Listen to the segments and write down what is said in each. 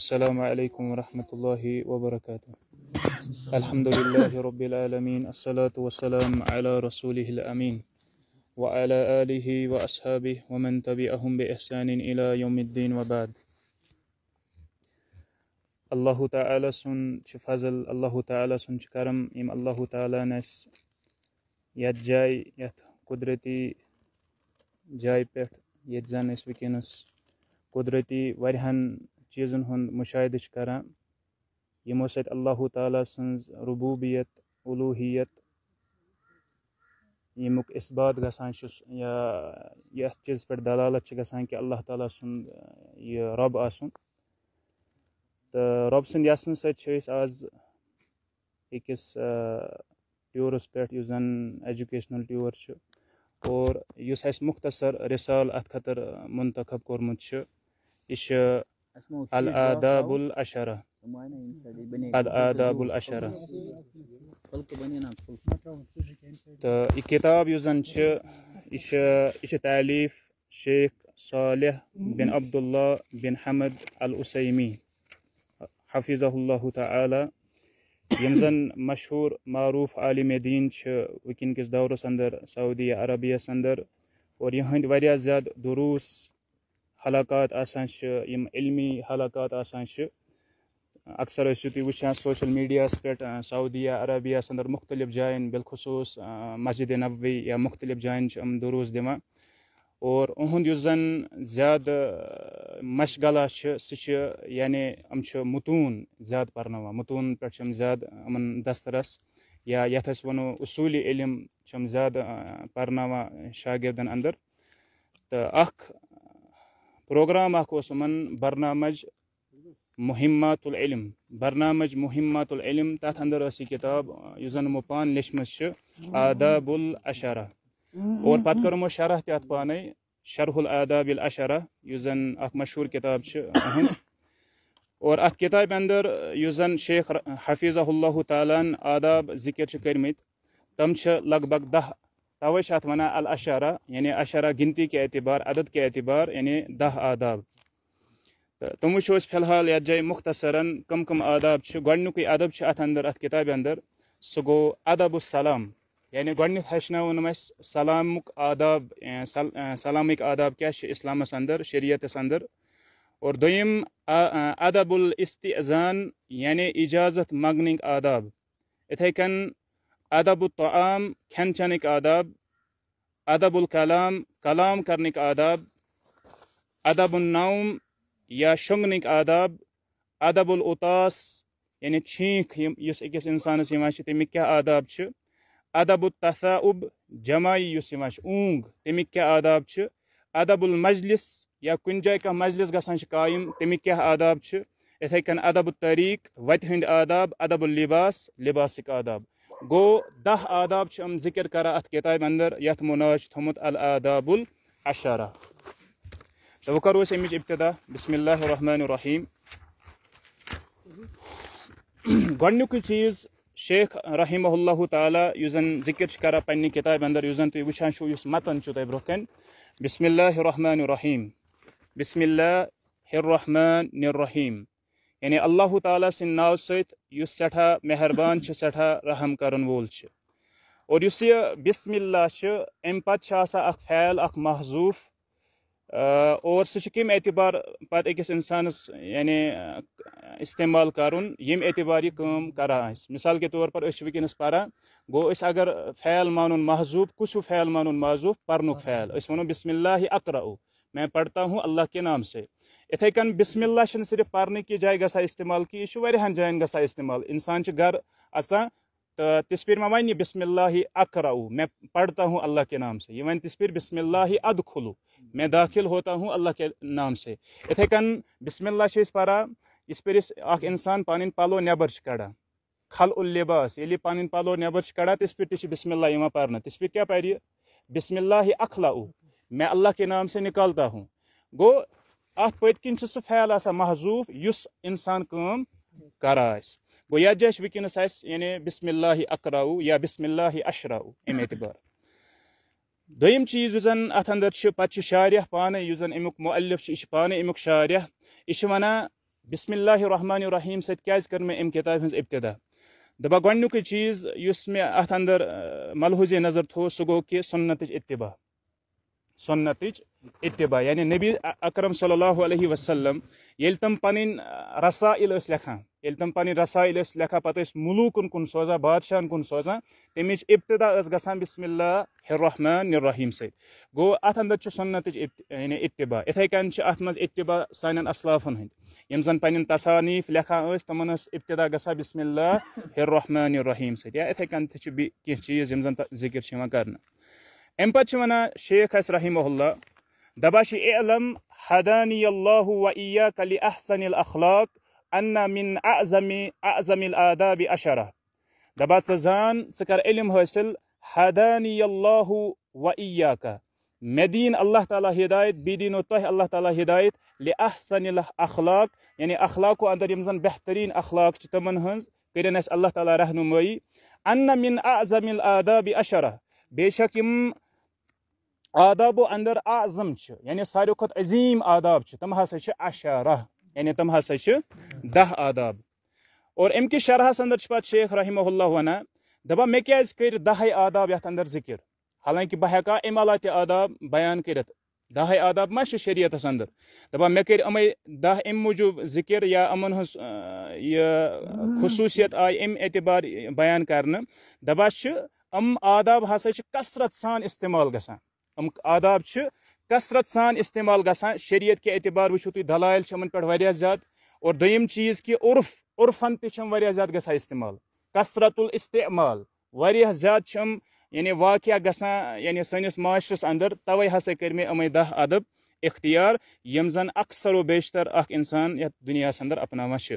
السلام عليكم ورحمة الله وبركاته الحمد لله رب العالمين الصلاة والسلام على رسوله الأمين وعلى آله وأصحابه ومن تبعهم بإحسان إلى يوم الدين وبعد الله تعالى سن فضل الله تعالى سن كرم إم الله تعالى نس يت جاي يت قدرتي جاي پٮ۪ٹھ ییٚتہِ زن أسۍ وٕنکیٚنس قۄدرٔتی واریاہن چیزن ہند مشاہدہ یمو ست اللہ تعالیٰ ربوبیت الوحیت یمک اسبات گانس یا چیز دلالت کہ اللہ تعالیٰ سن یہ رب آسن تو رب سند یاسن سکس ٹورس پہ ایجوکیشنل ٹور اس مختصر رسال ات خطر منتخب کورمت یہ الآداب الأشرة الآداب الأشرة الكتاب نعم، یہِ إش یُس زَن چھِ صالح بِن عبد الله بِن حمد الأسيمي حفظه الله تعالى يمزن مشهور معروٗف عالم دیٖن چھِ وٕنکٮ۪ن کِس دورَس اَنٛدر سعودية عربية اَنٛدر اور یِہٕنٛدۍ واریاہ زیادٕ دروٗس آسان یم علمی آسان حالاکات آکثر اشوت و سوشل میڈیا سعودیہ عربیہس اندر مختلف جائن بالخصوص مسجد نبوی یا مختلف جائن دروس دور اند مشغلہ یعنی سیے امون زیادہ پنان متون پہ زیادہ ان دسترس یاصولی علم زیادہ پنانا شاگردن اندر تو ا پروگرام اخو سمن برنامج محمات العلم برنامج نام العلم تات اندر اسی کتاب کتاب مو پان لشمس آداب الاشارہ اور پت کرمو شرح تات پانے شرح الاداب الاشارہ یوزن اخ مشہور کتاب چھ اور ات کتاب اندر یوزن شیخ حفیظہ اللہ تعالیٰ آداب ذکر چھ کرمت تم چھ لگ بھگ دہ توائ ات ونان الشاء یعنی اشارہ گنتی کے اعتبار عدد کے اعتبار یعنی دہ آداب تو تم فی الحال یت جائیں مختصراً کم کم آداب کے ادب ات اندر ات کتاب اندر سہ گو ادب السلام یعنی گونی ہچنو نم سلامک آداب سلامک آداب کیا اسلام اندر شریعت اندر اور دویم ادب الاستعزان یعنی اجازت منگنک آداب کن ادب الطعام کھن چینک آداب ادب الکلام کلام کرنک آداب ادب النوم یا شنگنک آداب ادب الاطاس یعنی چھینک اس اکس انسان تمک کیا آداب ادب التثاؤب تصاء اس جمائ اونگ تمک کیا آداب ادب المجلس یا کن جائے کہ مجلس گسان قائم تمک کیا آداب كر اتھ ادب الطریک وت ہند آداب ادب اللباس لباسک آداب گو ده آداب ہم ذکر کرا ات کتاب اندر یت مناش تھمت الاداب العشرہ تو کرو اس امچ ابتدا بسم اللہ الرحمن الرحیم گۄڈنیُکُے چیٖز شیخ رحمہ اللہ تعالیٰ یوزن ذِکِر چھُ کران پنٛنہِ کِتابہِ اندر یوزن تو وشان شو یُس متن چھُو تۄہہِ برونٛہہ بسم اللہ الرحمٰن الرحیٖم بسم اللہ الرحمٰن الرحیٖم یعنی اللہ تعالیٰ ناو سا ست سٹھا مہربان سے سٹھا رحم کرن وولس یہ بسم اللہ امہ پھیل اخذوف او سہر کم اعتبار پت اکس انسانس یعنی استعمال کرعبار یہ مثال کے طور پر پارا گو اس اگر فیل مان محضوف کش ہوں فیل مان پرنک فیل اس انو بسم اللہ اکر میں پڑھتا ہوں اللہ کے نام سے اتھے کن بسم اللہ شن صرف پارنے کی جائے گسا استعمال کی اشو ویرے ہن جائیں گسا استعمال انسان چھ گر اسا تس پیر میں وینی بسم اللہ اکراؤ میں پڑھتا ہوں اللہ کے نام سے یہ وین تس پیر بسم اللہ ادخلو میں داخل ہوتا ہوں اللہ کے نام سے اتھے کن بسم اللہ شن اس پارا اس پیر اس آخ انسان پانین پالو نیبر شکڑا خل اللباس یہ لی پانین پالو نیبر شکڑا تس پیر تیش بسم اللہ یہاں پارنا تس پیر کیا پیری بسم اللہ اکلاؤ میں اللہ کے نام سے نکالتا ہوں گو ات کن سہ سیال آپ محضوف اس انسان کا وکینس یعنی بسم اللہ اکراؤ یا بسم اللہ اشراو ام اعتبار دم چیز ات اندر پتہ شاعر پانے امی معلف یہ پانے امی شاعرہ یہ ونان بسم اللہ الرحمن الرحیم میں ام کتاب ابتدا دبا گی چیز اس مےٚ ات ادر ملحوظ نظر تھو گوٚو کہ سنت اتباع سنتچ اتباع یعنی نبی اکرم صلی اللہ علیہ وسلم یل تم پن رسائل لکھان رسائل لکھا پتہ ملوکن کن سوزان بادشاہ کن سوزان تمچ ابتدا گسان بسم اللہ الرحمن الرحیم ست گو ات اندر سنت یعنی اتباع اتھے کن مز اباع سان اسلافن ہند پن تصانیف لکھان تمن ابتدا گسان بسم اللہ الرحمن الرحیم ستیاں چیز ذکر کرنا اَمہِ پَتہٕ چھِ وَنان شیخ اَسہِ رحمہ اللہ دَپان چھِ اے علم حدانی اللہ ویا احسن الاخلاق انا مِن اعظم اعظم الاداب اشرا دَپان زان ژٕ علم حٲصِل حدانی الله ویا کا مےٚ دیٖن اللہ تعالیٰ ہدایت بیٚیہِ دیٖنو تۄہہِ اللہ تعالیٰ ہدایت لہِ احسن اخلاق یعنی اخلاقو اَنٛدر یِم بہتریٖن اخلاق چھِ تِمَن ہٕنٛز کٔرِنۍ اَسہِ اللہ تعالیٰ رہنُمٲیی اَنہ مِن اعظم الاداب اشرا بے آداب و ادر آ عظم یعنی ساروی کھت عظیم آداب کے تم ہسا کے اشارہ یعنی تم ہسا دہ آداب اور امکے شرحس ادر پہ شیخ رحمہ اللہ ونان مے کاہ آداب یھ ادر ذکر حالانکہ بہا امع عالا آداب بیان کر دہ آداب مہر شریعتس ادر دپہ مے کر دہ ام موجود ذکر یا ان ہن یہ خصوصیت آئی ام اعتبار بیان کرنے دپان ام آداب ہساچ کثرت سان استعمال گژھان آداب چھِ کثرت سان استعمال گژھان شریعت کہِ اعتبار وٕچھِو تُہۍ دلایل چھِ یِمن پٮ۪ٹھ واریاہ زیادٕ اور دوٚیِم چیٖز کہِ عرف عرفن تہِ چھِ یِم واریاہ زیادٕ گژھان استعمال کثرت الاستعمال واریاہ زیادٕ چھِ یِم یعنی واقع گژھان یعنی سٲنِس معاشرس اندر تَوے ہسا کٔرۍ مےٚ یِمے دہ اَدب اختیار یِم زَن اکثر و بیشتر اکھ اِنسان یَتھ دُنیاہَس اَنٛدر اَپناوان چھِ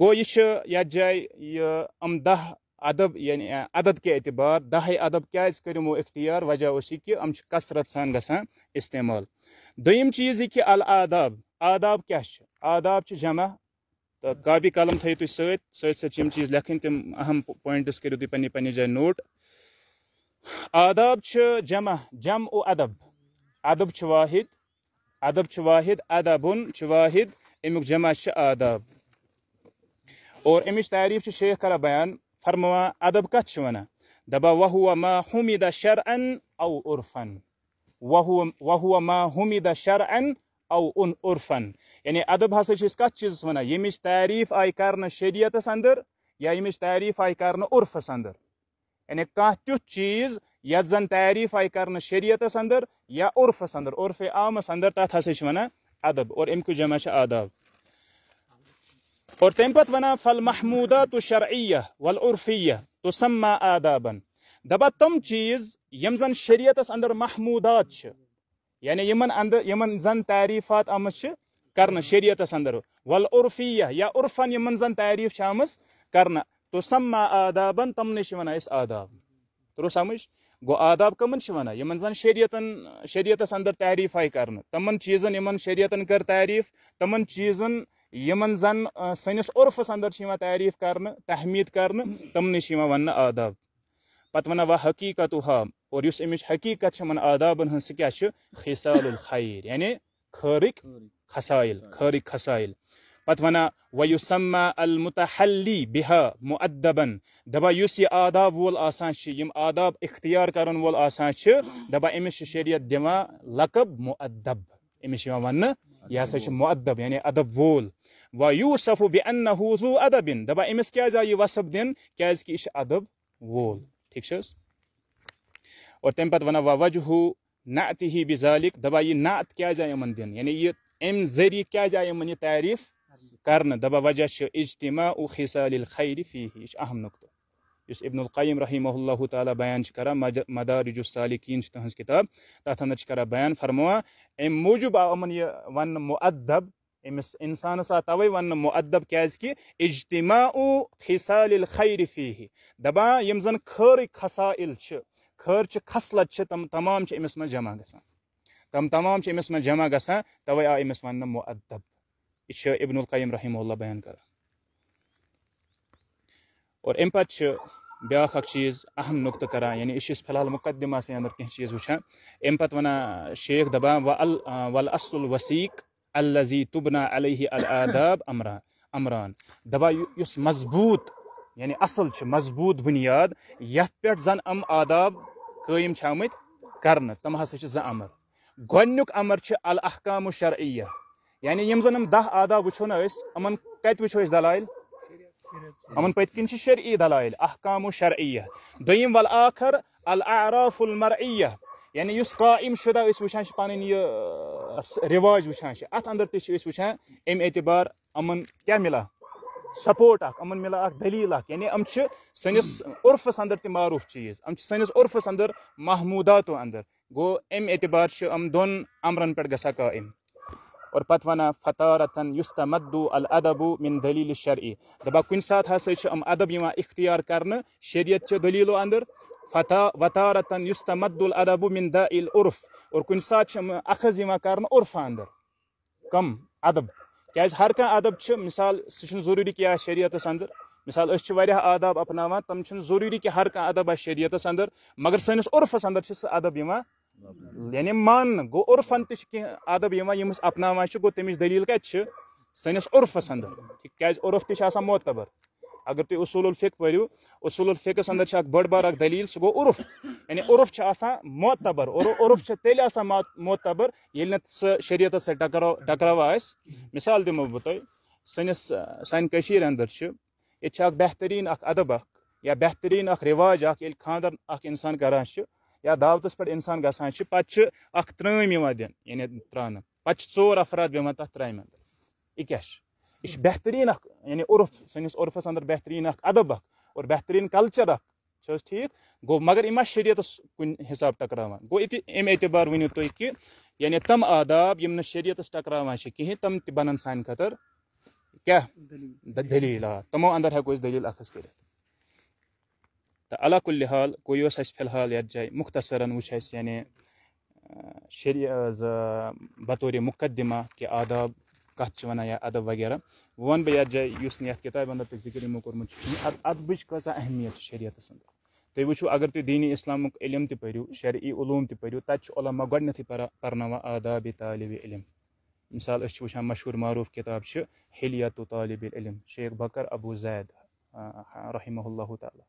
گوٚو یہِ چھِ یَتھ جایہِ یہِ یِم دَہ ادب یعنی عدد کے اعتبار دہے ادب کرمو اختیار وجہ اس کثرت سان گان استعمال دویم چیز یہ کہ الاداب آداب کیا چھ جمع تو کاپی قلم ست سم چیز لکھن تم اہم پوائنٹس کرو تھی پنہ پنہ جائے نوٹ آداب جمع جم او ادب ادب واحد ادب چھ واحد ادبن چھ واحد امیک جمع آداب اور امیش تعریف چھ شیخ کرا بیان فرموا ادب کت چھ عرف وا ہوم دا شر این او عرفن وہو ما ان او یعنی ادب ہسا چھ کت چیز ونان یمچ تعریف آئی کر شریعتس اندر یا یمچ تعریف آئی کر عرفس اندر یعنی کان تیز یس زن تعریف آئی کر شریعتس اندر یا عرفس اندر عرف عامس اندر تتھ ہسا ونان ادب اور امک جمع آداب اور ونا فالمحمودات الشرعية والعرفية تسمى آدابا دبا تم چیز یم زن اس اندر محمودات چھ یعنی یمن اندر یمن زن تعریفات آمت چھ شریعت اس اندر والعرفیہ یا عرفن یمن زن تعریف چھ آمٕژ تو تسمى آدابا تم نش ونا اس آداب ترو سمجھ گو آداب کمن چھِ ونا یِمن زن شریعتن اس اندر تعریف آئی کرنہٕ تمن چیٖزن یِمن شریعتن کٔر تعریٖف تمن چیٖزن یِمن زن آه، سٲنِس عُرفَس اَنٛدر چھِ یِوان تعریٖف کرنہٕ تحمید کرنہٕ تِمنٕے چھِ یِوان وَننہٕ آداب پَتہٕ وَنان وَ حقیٖقتُہا اور یُس اَمِچ حقیٖقت چھِ یِمن آدابن ہٕنٛز سُہ کیٛاہ چھِ خِسال الخیر یعنی خٲرٕکۍ خسایِل خٲرٕکۍ خسایِل پَتہٕ وَنان وَ المُتحلی بِہا مُعدبن دَپان یُس یہِ آداب وول آسان چھِ یِم آداب اِختیار کَرَن وول آسان چھِ دَپان أمِس چھِ شریعت دِوان لقب مُعدب أمِس چھِ یِوان وَننہٕ یہِ ہسا چھُ مُعدب یعنی ادب وول و یوسف وا یو صف ہو بہ این ادب امس كی وصب دن كی ادب وول ٹھیک اور تمہ وجہ نعت ہی ب ذالق دبا یہ نت کی ان یعنی یہ ام ذریعہ کیا انہ یہ تعریف کرنے دہا وجہ اجتماع او خیسال خیر اہم نقطہ اس ابن القیم رحمہ اللہ تعالیٰ بیان كرا مجر مدار صالقین تہذ کتاب تہدر كرا بیان فرموا ام موجود آن ادب امس اِنسان آو توئی ونب کجتما خیر دبا خسا خرچ خصلت تم تمام امس مہ جمع گسان تم تمام مہم جمع گسان آ آس ون مؤدب یہ ابن القیم رحمہ اللہ بیان کر اور بیاکھ اکھ چیز اہم نقطہ کران یعنی یہی مقدمہ سے اندر چیز ام ادر کہ شیخ دبا ول اص الوسیق الذي تبنى عليه الآداب أمران أمران دبا يس مزبوط يعني أصل مزبوط بنیاد یتھ زن أم آداب قٲیِم شامت كرنا تمها تِم ہسا چھِ امر گۄڈٕنیُک امر چھُ الاحکام شرعیہ یعنی يعني یِم زن یِم دہ آداب وٕچھو نہٕ أسۍ یِمن کتہِ وٕچھو أسۍ دلایل یِمن پٔتۍ کِنۍ چھِ شرعی دلایل احکام شرعیہ دوٚیِم ول آخر الاعراف المرعیہ یعنی اس اَندَر تہِ چھِ رواج وٕچھان اَمہِ اعتبار مِلان ملا اَکھ یِمَن ملا اَکھ دٔلیٖل اخ یعنی چیٖز اندر چھِ معروف چیز اَندَر محموٗداتو اندر محموداتو اندر گو چھِ ام دون اَمرَن پہ گژھان قائم اور وَنان وا فطارت الدب و مِن دل شرعی دبا یِوان اختیار کرنے شریعت دٔلیٖلو اندر وطارتن یستمد الادب من داء علف اور کن سات اخذ کر عرفہ اندر کم ادب کیاز ہر کان ادب چھ مثال ضروری کیا شریعت اندر مثال اس آداب اپناوان تم چھن ضروری کہ ہر کان ادب شریعت اندر مگر سنس سرفس اندر چھ ادب سدب یعنی ماننے گو عفن تھی ادب یمس اپنان گو تمس دلیل کت سنس عرفس اندر کیاز عرف تہ آسان معتبر اگر اصول الفق پٔرِو اصول الفق اندر بٔڑ بار دلی سُہ گو عرف یعنی عرف چھُ آسان معتبر عرف سے تیل ما معبر یل ن شریعت سکراؤ ٹکرا اس مثال دنس سانے کیش اندر یہ بہترین ادب پٮ۪ٹھ بہترین گژھان چھُ خاندان انسان اکھ دعوت یِوان دِنہٕ یعنی دعے ترانک چھِ ژور افراد پہان تر ترام اندر کیاہ چھُ یہ بہترین یعنی عرف سنس عرفس اندر بہترین ادب اور بہترین کلچر اک ٹھیک گو مگر یہ شریعت کن حساب ٹکرا گو ام اعتبار ونو تھی کہ یعنی تم آداب یم شریعت ٹکران کھین تم تن سان خطر کیا دلیل آ تمو اندر ہکو دلی اخت کر اللہ کل حال گوئیس اِس فی الحال مختصرا جائیں مختصر یعنی شریعت بطور مقدمہ کہ آداب یا ادب وغیرہ وات جائے اس میں کتاب اندر تک ذکر مو کتنی ادب کی اہمیت شریعت اندر وٕچھِو اگر تُہۍ دیٖنی اِسلامُک علم تہِ پٔرِو شرعی علوٗم تعرعی علوم ترو ت علامہ گڈنیت پھر پارناں آداب طالبِ أسۍ چھِ وٕچھان مشہوٗر معروٗف کِتاب چھِ و طالب علم شیخ بکر ابوٗ زید رحمہ اللہ تعالیٰ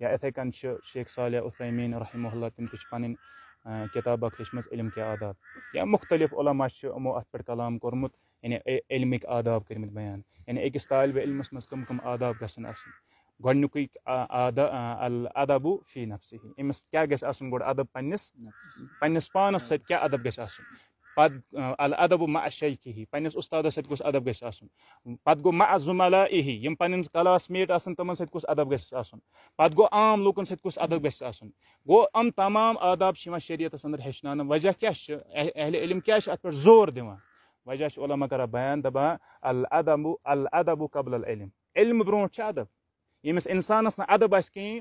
یا یِتھَے کٔنۍ چھِ شیخ صالح السلین رحمہ اللہ تِم تہِ چھِ پَنٕنۍ کِتاب اَکھ لچھم علم کے آادابیا مختلف چھِ یِمو اَتھ پٮ۪ٹھ کلام کوٚرمُت یعنی علمک آداب قرمت بیان یعنی اکس طالب علمَس مز کم کم آداب گۄڈنیُکُے آدا و فی نفسی نقصی امس کیا گھبر گب پانس سکب گھن پب و شیخی پتا سب کس ادب گوٚو پو محز و ہی پَنٕنۍ کلاس میٹ گژھِ آسُن پَتہٕ گوٚو عام لوکن سکتا کس ادب گوٚو یِم تمام آداب یِوان شریعت اندر ہیٚچھناونہٕ وجہ کیا علم کیا زور دِوان وجہ چھِ علما کرا بیان دبا الب الدب قبل العلم علم برونٛٹھ بروشن ادب یس انسان ندب کھی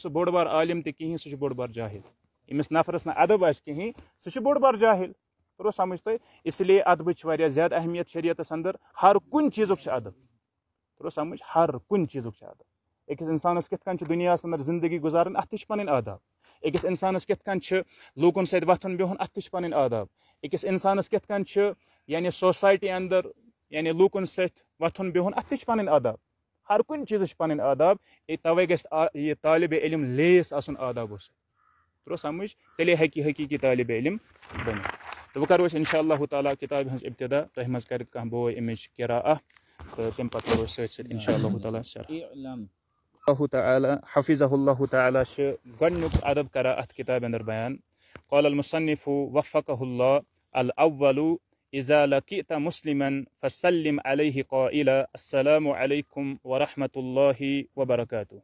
سُہ بوٚڑ بار عالِم تہِ کِہیٖنۍ سُہ چھُ بوٚڑ بار جاہِل ییٚمِس نہٕ جاہل آسہِ کِہیٖنۍ سُہ چھُ بوٚڑ بار جاہِل جاہل سَمٕجھ سمجھ اِسلیے اَدبٕچ چھِ واریاہ زیادٕ اہمیت شریعتَس اندر ہر کُنہِ چیٖزُک چھُ چیز پوس سَمٕجھ ہر کُنہِ چیٖزُک چھُ کن چیز اکس انس کن دنیا اندر زندگی سۭتۍ وۄتھُن بِہُن اَتھ تہِ چھِ پَنٕنۍ آداب أکِس اِنسانَس کِتھ کٔنۍ چھِ یعنی سوسایٹی اندر یعنی لوٗکَن سۭتۍ وۄتھُن بِہُن اَتھ تہِ چھِ پَنٕنۍ آداب ہر کُنہِ چیٖزٕچ پَنٕنۍ آداب ہے تَوَے گژھِ یہِ طالبِ علم لیس آسُن آدابو سۭتۍ ترٛوو سَمٕجھ تیٚلے ہیٚکہِ یہِ حقیٖقی طالبِ علم بٔنِتھ تہٕ وۄنۍ کَرو أسۍ اِنشاء اللہُ تعالیٰ کِتابہِ ہٕنٛز ابتدا تۄہہِ منٛز کَرِ کانٛہہ بوے اَمِچ کِراہ تہٕ تَمہِ پَتہٕ کَرو أسۍ سۭتۍ سۭتۍ اِنشاء اللہُ تعالیٰ اللہ تعالیٰ حفیظ اللہ تعالیٰ چھِ گۄڈٕنیُک ادب کَران اَتھ کِتابہِ اندر بیان قول المصنف وفقہ اللہ الاول إذا لقيت مسلما فسلم عليه قائلا السلام عليكم ورحمة الله وبركاته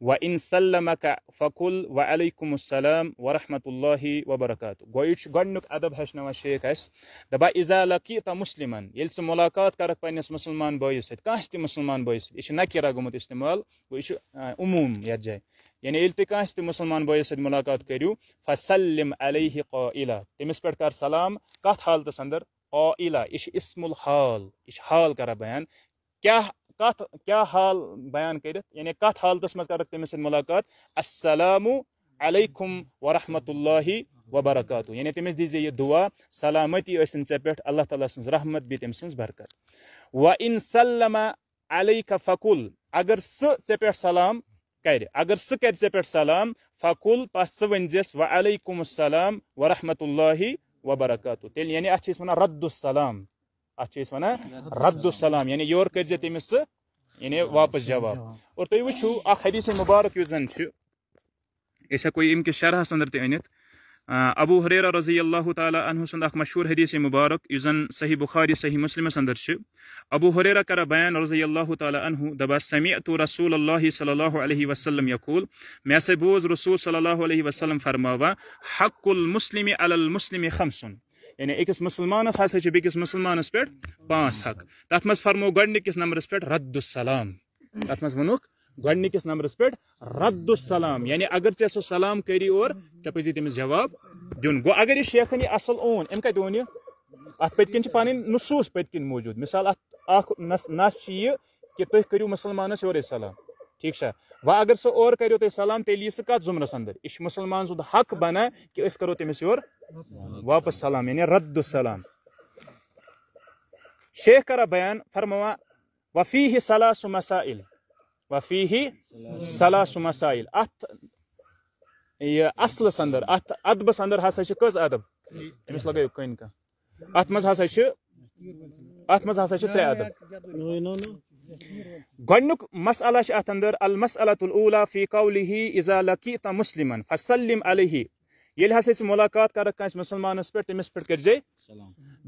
وإن سلمك فقل وعليكم السلام ورحمة الله وبركاته گویش گۄڈنیُک ادب هشنا وشيك هش دبا إذا لقيت مسلما يلس مُلاقات كارك پنٛنِس مُسلمان بويسد كاستي مُسلمان بويسد سۭتۍ یہِ چھُ نَکیرا گوٚمُت اِستعمال گوٚو یہِ چھُ عموٗم یَتھ جایہِ مُسلمان بٲیِس سۭتۍ مُلاقات كريو فسلم عليه قائلا تٔمِس پٮ۪ٹھ کَر سلام کَتھ حالتَس اَنٛدر قائلة إيش اسم الحال إيش حال کران بيان کیاہ کتھ کیاہ حال بيان كيرت يعني كات حال منٛز کرکھ تٔمِس سۭتۍ مُلاقات السلام عليكم ورحمة الله وبركاته يعني تٔمِس دي زي دُعا سلامتي ٲسِن ژےٚ الله تعالى سٕنٛز رحمة بیٚیہِ سٕنٛز برکت وإن سلم عليك فقُل اگر س ژےٚ سلام کرِ اگر س کرِ ژےٚ سلام فقُل بس سُہ وعليكم وعلیکُم السلام ورحمۃ اللہ وبرکاتہ تیل یعنی وَنان اچھا رد السلام وَنان اچھا یعنی رد السلام یعنی یور تٔمِس سُہ یعنی واپس جواب اور تیچو اخیثہ مبارک اسکو کس شرحس تہِ أنِتھ ابو حریرہ رضی اللہ تعالیٰ عنہ سند س مشہور حدیث مبارک زن صحیح بخاری صحیح مسلمس اندر ابو حریرہ کرا بیان رضی اللہ تعالیٰ عنہ دبا سمی رسول اللہ صلی اللہ علیہ وسلم یقول میں بوز رسول صلی اللہ علیہ وسلم فرماوا حق المسلم علی المسلم خمسن یعنی أکس مسلمانس اکس مسلمان مسلمانس مسلمان پانچ حق تس مز فرمو گڈنکس نمبرس پہ رد السلام تک مز و گۄڈنِکِس نکس نمبرس پھر رد السلام یعنی اگر سُہ سلام کری ژےٚ پزی تٔمِس جواب دیُن گو اگر یہ شیخن اَتھ اصل اون ام پَنٕنۍ ات پٔتۍ کِنۍ موٗجوٗد مِثال اَتھ موجود مثال ات چھِ یہِ کہِ کہ کٔرِو مسلمان یورَے سلام ٹھیک اورٕ سر اوور سلام سُہ کَتھ سہ اَندَر یہِ چھُ مسلمان سُنٛد حق کَرو تٔمِس تمس واپس سلام یعنی رد السلام شیخ کرا بیان فرموا وفی ہی صلاح سُہ مسا وفيه ثلاث مسائل ات يا إيه، اصل سندر ات ادب سندر هسه چھِ کٔژ اَدب أمِس لَگٲیِو کٔنۍ کانٛہہ اَتھ منٛز ہسا چھِ اَتھ منٛز ہسا چھِ ترٛےٚ اَدب گۄڈٕنیُک مسالہ چھُ اَتھ اَنٛدر المسالۃ الاولا فی قولہِ اِزا لقی تا مُسلِمن فصلم ییٚلہِ ہسا ژٕ مُلاقات کرکھ کٲنٛسہِ مُسلمانس پٮ۪ٹھ تٔمِس پٮ۪ٹھ کٔرزِ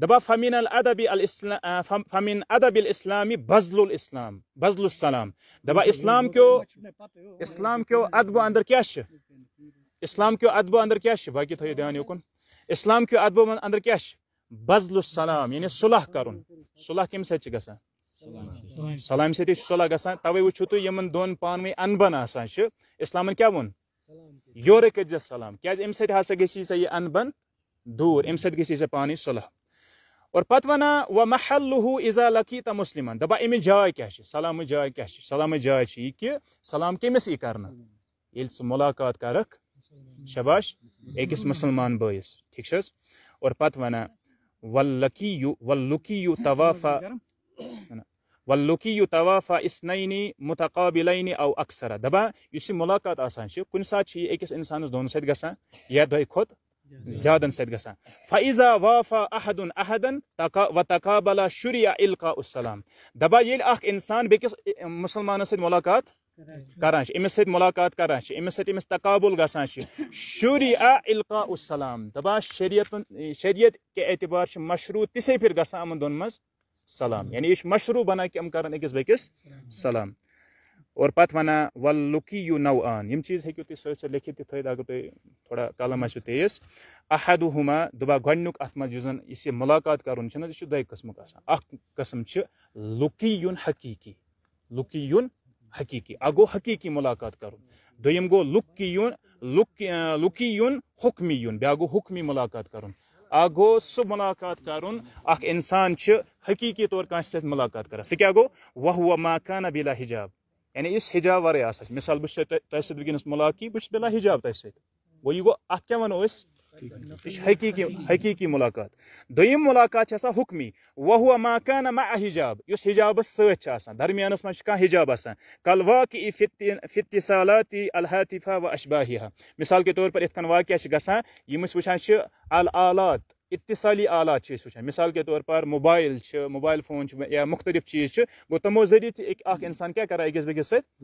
دَپان فمیٖن الادب الاسلام فمیٖن ادب الاسلامی بزل الاسلام بزل السلام دَپان مطلب اسلام کیو مطلب اسلام کیو ادبو اندر کیاہ چھُ اسلام کیو ادبو اندر کیاہ چھُ باقٕے تھٲیِو دیان یوکُن اسلام کیو ادبو اندر کیاہ چھُ بزل السلام یعنی صلح کرُن صلح کمہِ سۭتۍ چھِ گژھان سلامہِ سۭتی چھُ صلح گژھان تَوے وٕچھِو تُہۍ یِمن دۄن پانہٕ ؤنۍ اَنبن آسان چھِ اسلامن کیاہ ووٚن یورے کر سلام جی، یہِ اَن بَن دوٗر اَمہِ دور ام ژےٚ پانی صلح اور پہ و محل لہو اِزا لکی جاے مسلمان چھِ ام جائے کیا چھِ سلامٕچ کیا چھِ جائے کہِ سلام یی کرنہٕ ییٚلہِ ژٕ مُلاقات کَرکھ شباش ٹھیٖک مسلمان حظ اور پہ وکی یو و لکی یوٗ طوافا واللوکی لکیو توافا اسنین متقابلین او اکثر دبا یس ملاقات آسان چھ چھ سات آکس انسانس دون سیت س گیا دیا ساتھ گا فیضا وافا عہد الحدن و تقابلہ شری آ القاء السلام دبا یل اخ انسان بیس مسلمان ستاکات امس سیت ملاقات کران امس سیت امس تقابل گسان گا القاء السلام دبا شریعت شریعت کے اعتبار سے مشروط دون مز سلام یعنی یہ مشروع بنا کہ ہم کرن اکس بیس سلام اور پت ونان ول لکی یو نو آن یہ چیز ہوں تھی سر لکھت تھی اگر تھی تھوڑا قلم آپ تیز احد ہما دبا گک ات مز اس ملاقات کرن یہ دے قسم قسم لکی یون حقیقی لکی یون حقیقی اگو حقیقی ملاقات کرن دم گو لکی یون لکی یون حکمی یون بیا گو حکمی ملاقات کرن گو سب ملاقات کر انسان حقیقی طور کانس سات ملاقات کر ما کانا بِلا حجاب یعنی اس حجاب وارے آج مثال بہت تب ویس ملاقی بھس دلا حجاب وَنو أسۍ حقیقی حقیقی ملاقات دلقات حکمی و حجاب اس حجاب آسان درمیان واقعی فتی سالاتی الحاطفہ و اشباحیہ مثال کے طور پر کن واقعہ یم وچان الالات اتصالی آلات وچان مثال کے طور پر موبائل موبائل فون یا مختلف چیز تمو ذریعہ انسان کیا ست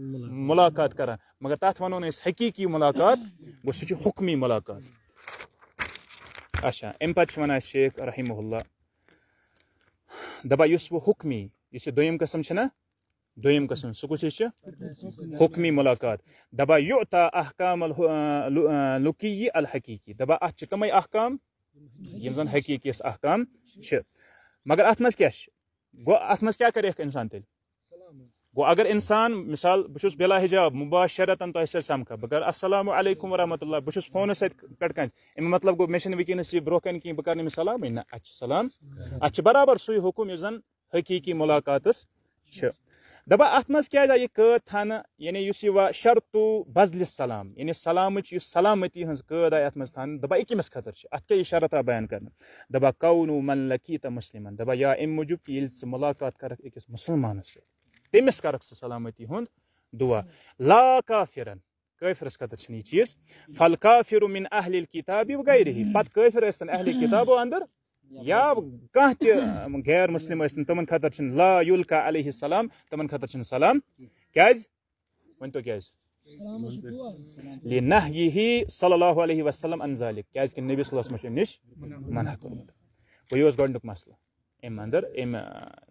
ملاقات کرنا مگر تب ونو حقیقی ملاقات گو س حکمی ملاقات اچھا اَمہِ پَتہٕ پتہ وَنان شیخ رحمہ اللہ دَپان یُس وۄنۍ حُکمی یُس یہِ دوٚیِم قٕسٕم چھِنہ دوٚیِم قٕسٕم سُہ کُس یہِ چھُ حُکمی مُلاقات دَپان دبا تا احکام لُکی الحقیٖقی دَپان اَتھ چھِ تِمَے احکام یِم زَن حقیٖقی یَس احکام چھِ مگر اَتھ منٛز کیٛاہ چھِ گوٚو اَتھ منٛز کیٛاہ من اِنسان تیٚلہِ گو اگر انسانثال بلا حجاب مباش شن تہ سمکھا السلام علیکم و رحمۃ اللہ پٮ۪ٹھ فون سن مطلب گو کَرٕ یہ بہت بہت کریں سلامی نہیں سلام چھِ برابر چھِ دَپان اَتھ ملاقات یعنی یعنی دبا آیہِ یہِ قد تھاونہٕ یعنی یہِ شرط و بزلس سلام یعنی سلام سلامتی ہن قد آئی اتھو یہ خٲطرٕ خطر اَتھ کیٛاہ یہ شرط آو بیان کر دبا یا مسلمان دبا کہِ ام ژٕ مُلاقات ملاقات کرک مسلمان سۭتۍ تٔمِس کَرَکھ ژٕ سلامتی ہُنٛد دُعا لا کافِرَن کٲفِرَس خٲطرٕ چھِنہٕ یہِ چیٖز فل کافِر مِن اہلِ کِتابہِ گَرِہی پَتہٕ کٲفِر ٲسۍتَن اہلِ کِتابو اَنٛدر یا کانٛہہ تہِ غیر مُسلِم ٲسۍتَن تِمَن خٲطرٕ چھِنہٕ لا یُلکا علیہ السلام تِمَن خٲطرٕ چھِنہٕ سلام کیٛازِ ؤنۍتو کیٛازِ نہ یہِ صلی اللہ علیہ وسلم انظالِق کیٛازِکہِ نبی صلی اللہ چھُ نِش منع کوٚرمُت گوٚو یہِ اوس گۄڈٕنیُک مسلہٕ اَمہِ اَنٛدر اَمہِ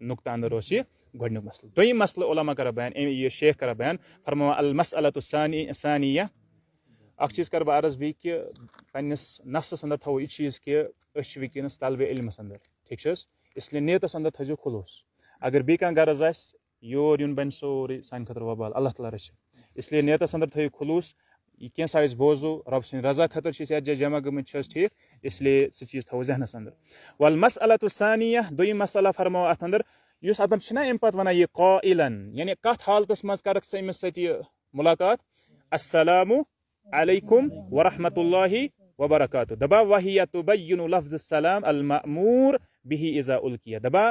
نُقطہٕ اَنٛدر اوس یہِ گۄڈنیُک مسلہٕ دوٚیِم مسلہٕ علما علامہ بیان أمۍ یہِ شیخ کرا بیان فرماوان مس السانی تصانی اَکھ چیٖز کَرٕ بہٕ عرض بھی کہ پس نسل اندر تھو چیز کہکینس طلبہ علم چھِ ٹھیک اسے نیتس اندر تھٲیزیو خلوص اگر بیٚیہِ کانٛہہ غرض آسہِ یور یُن بَنہِ سورُے سانہِ خٲطرٕ وبال اللہ تعالیٰ رچ اسے نیتنس اندر تیو خلوص یہ کیسا بو رب را خاطر اسمع گھیک اسہنس اندر والہ تلسانیہ دم دوٚیِم مسلہ فرماوو اَتھ اندر یُس ادم شنا ام پَتہٕ ونا قائلا يعني یعنی کَتھ حالتَس منٛز سيمس ژٕ مُلاقات السلام عليكم ورحمة الله وبركاته دبا وحیہ تبين لفظ السلام المأمور به إذا الکیہ دبا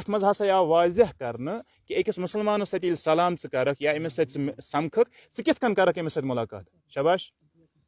اَتھ منٛز ہسا واضح کرنہٕ كي إكس مسلمان سۭتۍ السلام سلام يا أمِس سۭتۍ ژٕ سَمکھَکھ ژٕ کِتھ أمِس سۭتۍ مُلاقات شَباش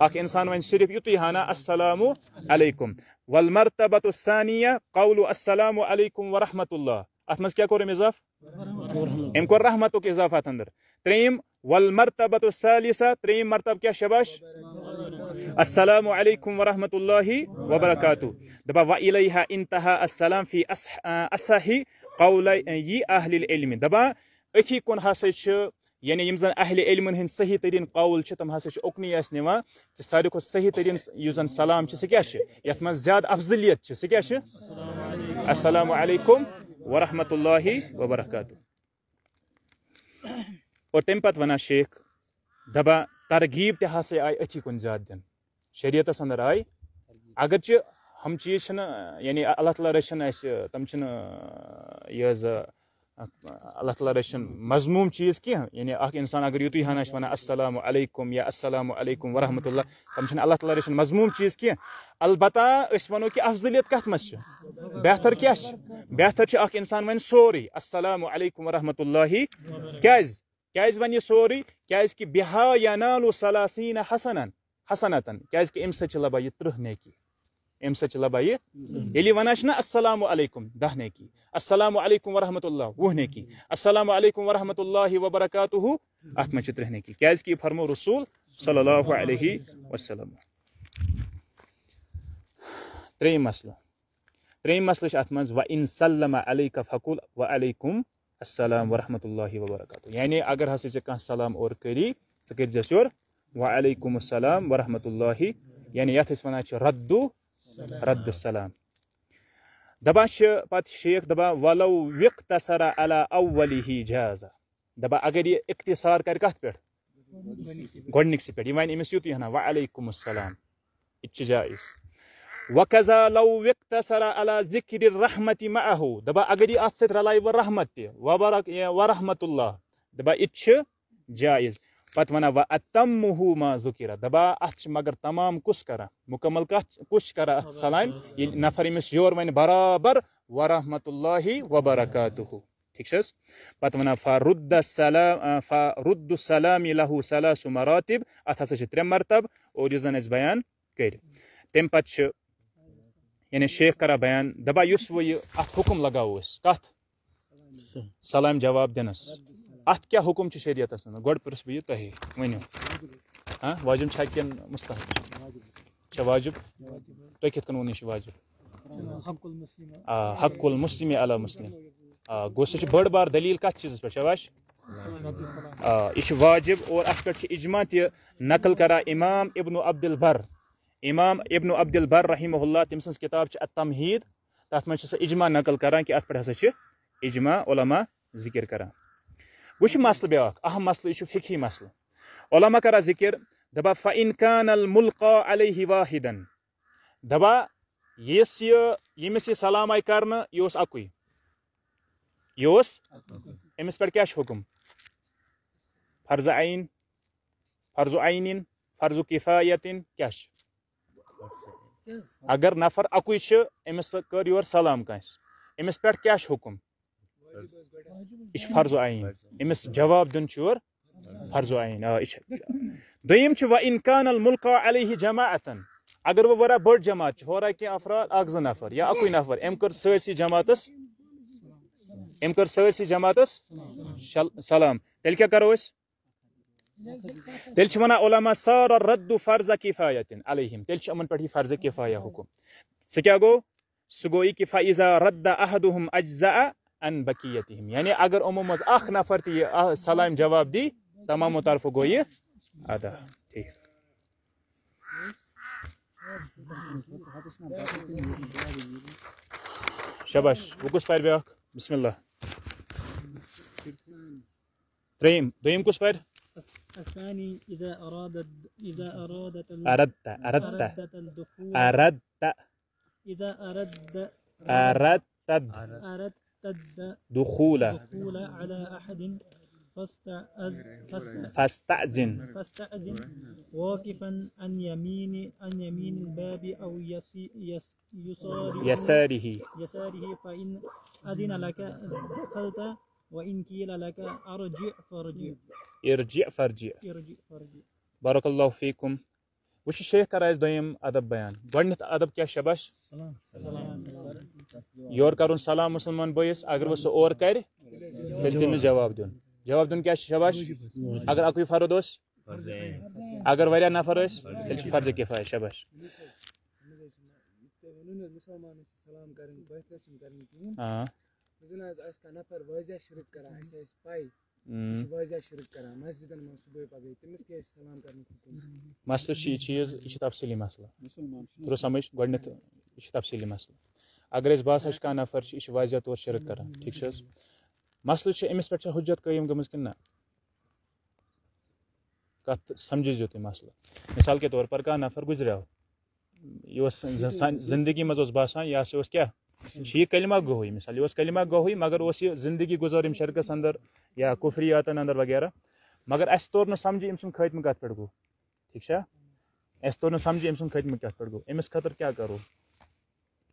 اك انسان وين شريف يطي هنا السلام عليكم والمرتبه الثانيه قول السلام عليكم ورحمه الله اتمس كيا كور کوٚر ام كور رحمتو كي اضافه انٛدر تريم والمرتبه الثالثه تريم مرتب كيا شباش السلام عليكم ورحمه الله وبركاته دبا واليها انتهى اِنتہا السلام فی اصحی قول یی اهل العلم دبا اكي كون ہسا چھِ یعنی یِم زَن اہلِ علمَن ہٕنٛدۍ صحیح طریٖن قول چھِ تِم ہسا چھِ اُکنُے اَسہِ نِوان کہِ ساروی کھۄتہٕ صحیح طریٖن یُس سلام چھُ سُہ کیٛاہ چھُ یَتھ منٛز زیادٕ افضلیت چھِ سُہ کیٛاہ چھُ اَسلام علیکُم ورحمتہ اللہ وبرکاتہ اور تَمہِ پَتہٕ وَنان شیخ دبا ترغیٖب تہِ ہسا آیہِ أتھی کُن زیادٕ دِنہٕ شریعتَس انٛدر اگر اگرچہِ ہم چیٖز چھِنہٕ یعنی اللہ تعالیٰ رشن اَسہِ تِم چھِنہٕ یہِ اللہ تعالیٰ رچھن مضموم چیز کی یعنی اگر ونان السلام علیکم یا السلام علیکم ورحمۃ رحمۃ اللہ تم اللہ تعالیٰ رچھن مضموم چیز البتہ اصل وفظلیت کت مسجد بہتر کیا بہتر انسان اخسان ووری السلام علیکم ورحمۃ اللہ و رحمۃ اللہ کیا سوری کہ حسنن حسنتن کی ام سبہ یہ ترہ نیکی امن س لب یہ ونانہ السلام علیکم دہ نکی السلام علیکم و رحمۃ اللہ ون نکی السلام علیکم و رحمۃ اللہ وبرکاتہ اتہ نیکی کرم فرمو رسول اللہ علیہ وسلام تریم مسلہ تریم مسلہ و علیہ کا فکل و علیکم السلام و رحمۃ اللہ وبرکاتہ یعنی اگر ہسا یعنی سلام اری ثم السلام و رحمۃ اللہ یعنی چھِ رد رد السلام دبا چھِ پَتہٕ شیخ دبا وَلو وِقتَصرا على اولِہی جازا دبا اگر یہِ اِقتصار کَرِ کت پٮ۪ٹھ گۄڈنِکسٕے پٮ۪ٹھ یہِ وَنہِ أمِس یوت ہنا وعلیکُم السلام اچ جائز وكذا لو وِقتَصرا علا ذِکِر رحمتِ مَہو دَپان اگر یہِ اَتھ سۭتۍ رَلایہِ وۄنۍ رحمت تہِ وَبرک وَرحمتُ اللہ دَپان یہِ تہِ چھِ جایز پتہٕ وَنان وَ اتم ہُہ ما ذُکِرا دَپان اَتھ چھِ مگر تمام کُس کَران مُکمل کَتھ کُس چھِ کَران اَتھ سلامہِ ییٚلہِ نفر أمِس یورٕ وَنہِ برابر وَرحمتُ اللہِ وَبَرکاتُہُ ٹھیٖک چھِ حظ پَتہٕ وَنان فاردہ سلام فارُد السلام لہوٗ صلاح سُہ مراتب اَتھ ہَسا چھِ ترٛےٚ مرتب اور یُس زَن اَسہِ بیان کٔرۍ تَمہِ پَتہٕ چھِ یعنی شیخ کَران بیان دَپان یُس وۄنۍ یہِ اَتھ حُکُم لَگاوو أسۍ کَتھ سلام جواب دِنَس ات کیا حکم چھ شریعتس مند گۄڈٕ پرٛژھ بہٕ یہِ تۄہے ؤنِو ہاں واجب چھا کِنہٕ مستحب چھا واجب تۄہہِ کِتھ کٔنۍ ووٚن یہِ چھِ واجب آ حق المسلم علی مسلم آ گوٚو سۄ چھِ بٔڑ بار دلیٖل کَتھ چیٖزَس پٮ۪ٹھ شاباش آ یہِ چھُ واجب اور اَتھ پٮ۪ٹھ چھِ اجماع تہِ نقل کران امام ابن عبد البر امام ابن عبد البر رحمہ اللہ تٔمۍ سٕنٛز کِتاب چھِ اتمحید تَتھ منٛز چھِ سۄ اجماع نقل کران کہِ اَتھ پٮ۪ٹھ ہسا چھِ اجماع علما ذِکِر کران وہ مسل بیاا اہم مسلہ یہ فکی مسل علامہ کرا ذکر دبا فہین علیہ واحدن یُس یہِ یہِ یہِ ییٚمِس سلام آیہِ کرنہٕ اوس اسلام یہِ اوس أمِس پٮ۪ٹھ یہ چھُ حکم فرض عین فرض عینِن فرض کِفایتِن حفایت چھُ اگر نفر چھُ أمِس کٔر کر سلام کٲنٛسہِ أمِس پٮ۪ٹھ امس چھُ حُکُم فرض امس جواب دین فرض ویین دانکا علیہ جماعت اگر وہ بڑ جماعت ہو رہا کہ افراد اک نفر یا اکوئی نفر ساس جماعت ام ساس جماعتس سلام تیل کیا کرو تیل واحع علامہ سارا ردو فرضہ قفایہ علیہم تیل پہ فرض کفایہ حکم ثہ کہ سہ گوا ردام اجزا ان بقیتہم یعنی اگر امو مز اخ نفر تی سلام جواب دی تمام طرف گو یہ ادا ٹھیک شباش وہ کس پیر بیاک بسم اللہ ترین دویم کس پیر الثانی اذا ارادت اذا ارادت اردت اردت اردت اذا اردت اردت ارتد دخول دخول على أحد فاستأز فاستأذن فاستأذن واقفا عن يمين عن يمين الباب أو يسي يس يساره يساره يساره فإن أذن لك دخلت وإن قيل لك أرجع فارجع ارجع فارجع ارجع فارجع بارك الله فيكم وش الشيخ كرايز دايم أدب بيان قلنا أدب كيا شباش سلام سلام, سلام. یور کرن سلام مسلمان بیس اگر وہ سہ اور کر تیل تمس جواب دن جواب دن کیا شباش اگر اکوی فرد اس اگر وایا نفر اس تیل فرض کفایہ شباش مسئلہ یہ چیز یہ تفصیلی مسئلہ تر سمجھ گی تفصیلی مسلہ اگر اس باسان اس کا نفر چھ اس وائزہ تو شرک کر رہا ہے ٹھیک شاہز مسئلہ چھے امیس پر چھا حجت قیم گمز کننا نہ سمجھے جو تھی مسئلہ مثال کے طور پر کا نفر گزریا ہو یہ اس زندگی مزوز باس آن یا سے اس کیا چھے یہ کلمہ گو ہوئی مثال یہ اس کلمہ گو مگر اس یہ زندگی گزاری مشرک اس اندر یا کفری آتا اندر وغیرہ مگر اس طور نہ سمجھے امسن خیت مقات پڑ گو ٹھیک شاہ اس طور نہ سمجھے امسن خیت مقات پڑ گو امس خطر کیا کرو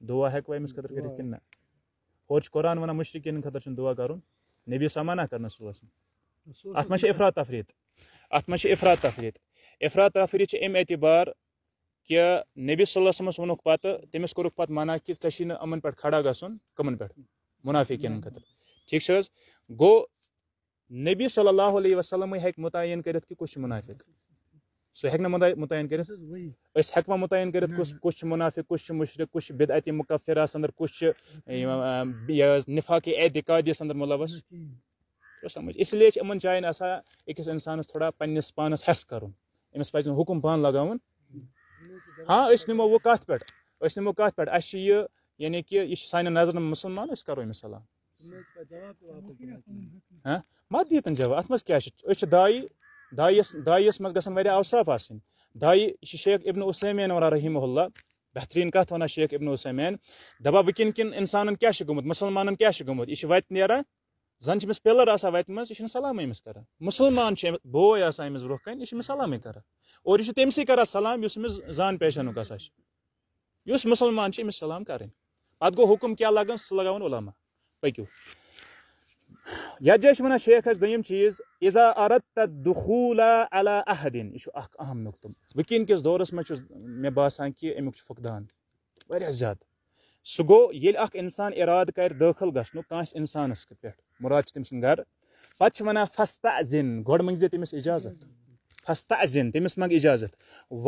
دعا ہورٕ امس قۄران وَنان ہور خٲطرٕ مشرقین خطر کر نبی سا منع کرنا صحیح تفریٖت اَتھ تفریح ات منات تفریٖت عفرات تفریح سے ام اعتبار کہِ نبی صلی اللہ یِمَن کہ کھڑا گھن ٹھیٖک چھِ ٹھیک گو نبی صلی اللہ علیہ وسلم چھُ مُنافِق سوکنا مطینو مطین کر منافق کس مشرق کس بد اتی مقفرہ اندر کس نفاقی اعتقادیس اندر ملوث سمجھ اس لیے جائن أکِس اِنسانَس تھوڑا پنس پانس حس کر پہ حکم پہ لگاوُن ہاں یہِ کھس سانٮ۪ن اچھے کہ یہ سان نظر مسلمان مت دن جواب ہاں؟ چھِ دائی دایس دایس ڈائس گژھن واریاہ اوصاف دایہِ یہِ چھِ شیخ ابن وَنان واحم اللہ بہتریٖن کَتھ وَنان شیخ دَپان وٕنکٮ۪ن کٮ۪ن اِنسانَن کیٛاہ کیٛاہ چھُ چھُ چھُ گوٚمُت گوٚمُت مُسلمانَن یہِ وَتہِ نیران زَن چھِ أمِس پِلَر آسان وَتہِ منٛز یہِ چھُنہٕ مسلمان أمِس کَران مُسلمان زنس أمِس بوے آسان أمِس برونٛہہ کَنہِ یہِ چھُ أمِس سلام کَران اور یہِ چھُ تٔمسٕے کَران کارا یُس أمِس زان آسان یُس پہچانکان اس مسلمان سلام حُکُم کیٛاہ لَگان سُہ لَگاوُن علامہ پٔکِو یتھ جائ شیخ ہے چیز ازارت تخولہ الحدین یہ اہم نقت تم وس دورس مجھ میں باسان کہ امیک فقدان زیادہ سہ گل اکھان اراد کر داخل گنس انسانس پہ مراد تم سر پاتا پھستہ گۄڈٕ گے تٔمِس اجازت پھستہ اذين تمس منگ اجازت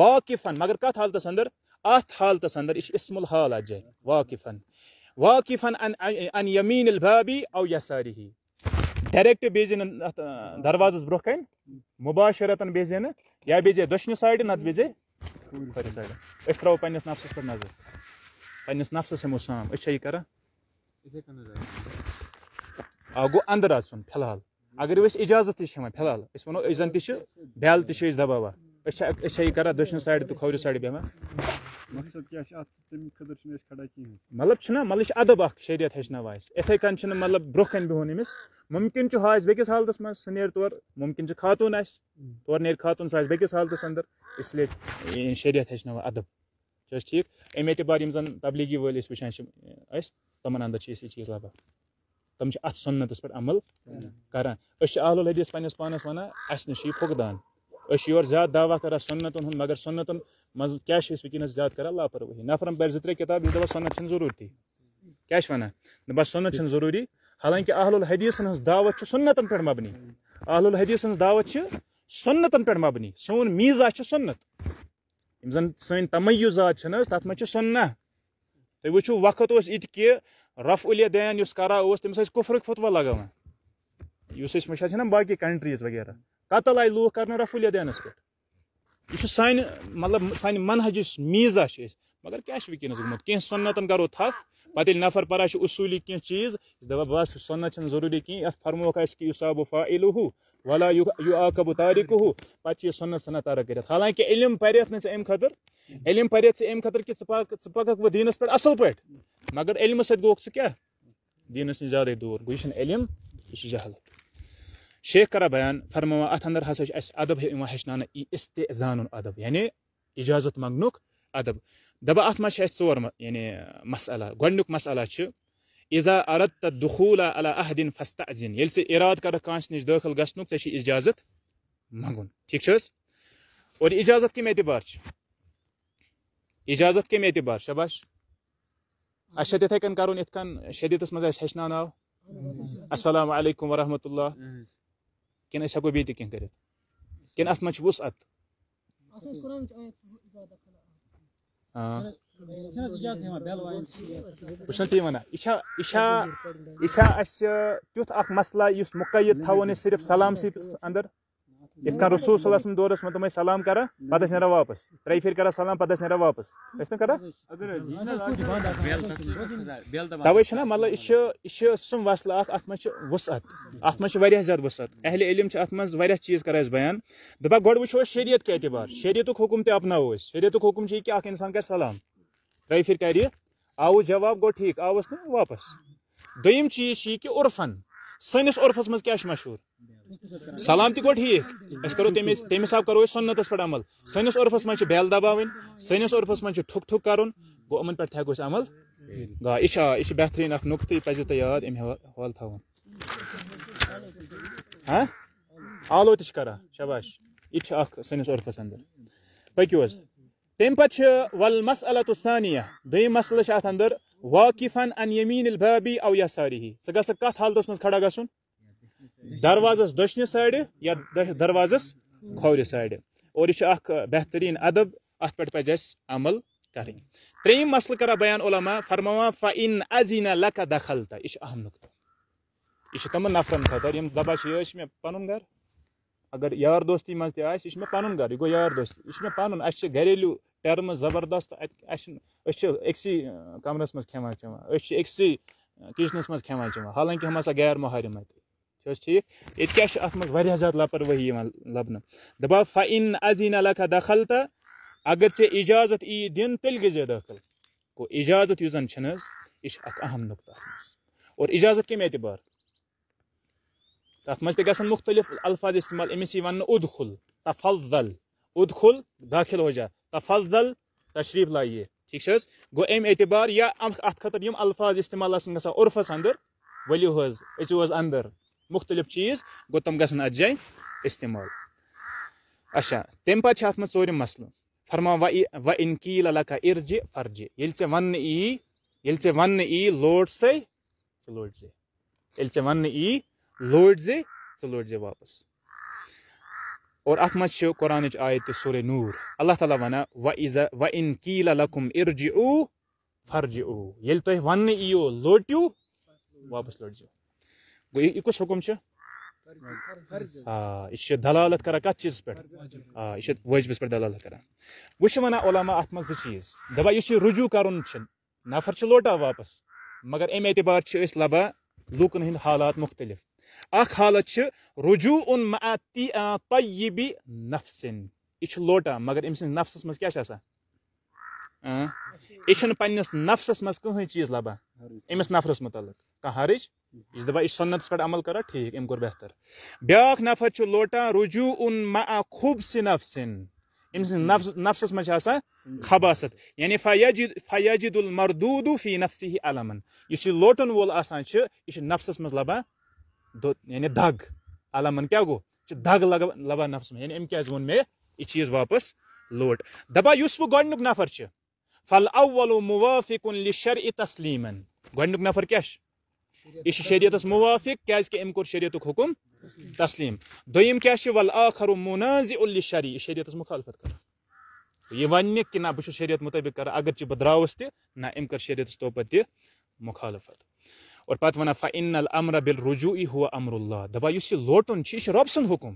واقف مگر كت حالتس اندر ات حالت اندر یہ اسم الحال اتر واقف واقف ان یہ میں البابی او یساری بیٚیہِ زِ دۄشنہِ کن نَتہٕ بیٚیہِ زِ دشن سائڈ أسۍ ترٛاوو ترو نفسَس پہ نظر نفسَس ہمو سام کر گو اندر اچھن فی الحال اگر اجازت أسۍ فی الحال چھِ بیل یہِ یہ دشن سائڈ تو کور سائڈ بیٚہوان مطلب مطلب ادب شریعت شیریت اتھے کن مطلب برہ کن بہن امس ممکن ہوس بیس حالتس سہ نیر تور ممکن خاتون تور نیر خاتون سہس حالت اندر اس لیے شریعت ہچنوا ادب چھ ٹھیک امتبار تبلیگی ولس وچان تمہ اندر یہ چیز آباد تم ات سنتس پہ عمل اہل الحدیث پنس پانس فقدان اچھے یور زیادٕ دعوا كر سنتن ہُنٛد مگر سنتن مز كے وكس كر لاپرواہی نفرن بھر چھِنہٕ كتاب یہ چھِ سنت ضروری سُنت بس ضروٗری ضروری اہل الح الحدیث دعوت سنتن اہل احل الحدیث دعوت سنتن مبنی سون میزاج سنت یوں زن سی تمیو ذات تب مجھ سے سننا تقت كہ رف الینسرا یُس لگا وٕچھان نا باقی کنٹرز وغیرہ قتل لوٗکھ لوگ کرنا رفلی دینس پہ یہ سانہِ مطلب سانہ میٖزا میزا أسۍ مگر کیا وسمت سنتن کرو تک پہلے نفر پہ اصولی کی چیز دس سنت ضروری کہیں فرموکہ یہ سا فا عل ہُہ و قبو تاریخ ہو پہ سنت کٔرِتھ حالانکہِ کر حالانکہ نہٕ پھر اَمہِ خٲطرٕ علم پری ژٕ خطر کہ دینس پہ اصل پہ مگر علم دوٗر گوٚو دینس نش زیادہ دور چھُ جہالت شیخ کران بیان فرماوان ات اندر ہسا ادب ہی استعزان ادب یعنی اجازت منگنک ادب دبا ات منچ اہ یعنی مسئلہ گڈنییک مسئلہ اذا اردت ازا علی احد علاح یل سے اراد کر کانس نش داخل گی اجازت منگن ٹھیک چھس اور اجازت کم اعتبار اجازت کم اعتبار شباش اچھا تتھے کن تین کر شدید مزہ ہچنانا السلام علیکم ورحمۃ اللہ کِنہٕ کِنہٕ أسۍ ہٮ۪کو بیٚیہِ تہِ کینٛہہ کٔرِتھ اَتھ منٛز چھِ وُسعت بہٕ چھُس تی وَنان یہِ چھا یہِ چھا یہِ چھا اَسہِ تیُتھ اَکھ اخہ یُس اس مقد أسۍ صرف سلام سی اندر یت کن رسول صلی اللہ علیہ وسلم دورس من تم سلام کران پتہ نیران واپس ترے پھر کران سلام پتہ نیران واپس اس کران توے چھنا مطلب یہ سم وصلہ اخ ات مجھ وسعت ات مجھ واریاہ زیادٕ وسعت اہل علم چھ ات مجھ واریاہ چیز کران أسۍ بیان دپان گۄڈٕ وٕچھو شریعت کہِ اعتبار شریعتُک حکم تہِ اپناوو أسۍ شریعتُک حکم چھُ یہِ کہِ اکھ اِنسان کرِ سلام ترے پھر کرِ آو جواب گو ٹھیک آوس نہ واپس دویم چیز چھ یہ کہ عرفن سنس عرفس مز کیا مشہور سلام تہ گو ٹھیک کرو تمہ حساب کرو سنتس پہ عمل سنس عرفس منچ بیل دباون سنس عرفس منچ ٹھک ٹھک کرن گو امن پہ ہوں عمل گا یہ یہ بہترین اخ نقطہ یہ پزیو تہ یاد ام حوال ہاں آلو تہ کر شباش یہ اخ سنس عرفس اندر پکو حض تم پہ ول مسلۃ ثانیہ دم مسلہ اتھ اندر واقفن ان یمین البابی او یساری ہی ثہ گھ کت حالتس من کھڑا گھن دروازس دشنہ سائڈ یا دروازس کھور سائڈ اچھا اخترین ادب ات پہ عمل کریں تریم مسل کران بیان علما فرما ازینہ لکا دخل تہ یہ تِمن نفرن چھُ یہ پن گرٕ اگر یار دوستی چھُ یہ پن گھر یہ گو یار دوستی یہ اَسہِ چھِ گریلو ٹرم زبردست کمرس مز کس کچنس موہ ح حالانکہ ہم غیر مہرم اتنے ٹھیک واریاہ کیا زیادہ لاپروہی لَبنہٕ دبا فہ ازینہ لکھا دخل تہٕ اگر یعنی اجازت ای دن تیل گز دخل گو اجازت زنج یہ اہم اَتھ منٛز اور اجازت کَمہِ اعتبار منٛز تہِ گژھن مختلف الفاظ استعمال أمِس یی ون اُدخُل تفل دل داخل ہو جا تفل دل تشریف ٹھیٖک چھِ حظ گو اَمہِ اعتبار یا خٲطرٕ یِم الفاظ استعمال عُرفَس اَندَر عرفس اندر أژِو حظ اَندَر مختلف چیز گوٚو تِم گژھن اَتھ جایہِ اصمال اچھا پَتہٕ چھِ تمہیں پہ ات مسل فرما و فرجہِ ییٚلہِ ژےٚ وَننہٕ یی ییٚلہِ ژےٚ وَننہٕ یی لوٹ سے لوٹ زِ ییٚلہِ ژےٚ وَننہٕ یی لوٹ زِ زِ ژٕ لوٹ جاپس ات من سے قرآن آیت سورُے نوٗر اللہ تعالیٰ وَنان وا وزا و ان کی لکھم ارجہ او فرجہِ او ییٚلہِ تۄہہِ وَننہٕ یِیو لوٹِو واپَس لوٹ ج کس حکم آ یہ دلالت پٮ۪ٹھ دلالت کر وہ علما اتم چیز دجو کر نفر لوٹان واپس مگر ام اعتبار سے لَبان لوکن ہند حالات مختلف اخالت نفسِن رجوع یہ لوٹا مگر ام چھِ آسان یہ پس نفسس مزین چیز لبان امس نفرس متعلق حرج یہ دپہ یہ سنتس پہ عمل کرا ٹھیک کوٚر بہتر بیاا نفر لوٹان رجوع نفس نفسس آسان خباست یعنی فیاجد فیاجد المردو فی نفس ہی یُس اس لوٹن وول آسان یہِ یہ نفسس منٛز لبان یعنی دگ علن کیا گوشت لبان یہِ چیز واپس لوٹ دباس ویک نفر فالأول موافق للشرع تسليما گۄڈنیُک نفر كاش إيش شريعة موافق کیازکہِ كي امكور شريعة حكم تسليم دويم كاش والآخر منازع للشرع شريعة اُلہِ شری یہِ شریعتس مُخالفت کران یہِ وَنہِ کہِ نہ بہٕ چھُس شریعت مُطٲبِق کران اگرچہِ بہٕ درٛاوُس تہِ نہ أمۍ کٔر شریعتس توپتہٕ تہِ مُخالفت اور پتہٕ ونا فَ اِنَل امرا بِل رُجوٗ امر اللہ دَپان یُس یہِ لوٹُن چھُ یہِ چھُ رۄب حُکُم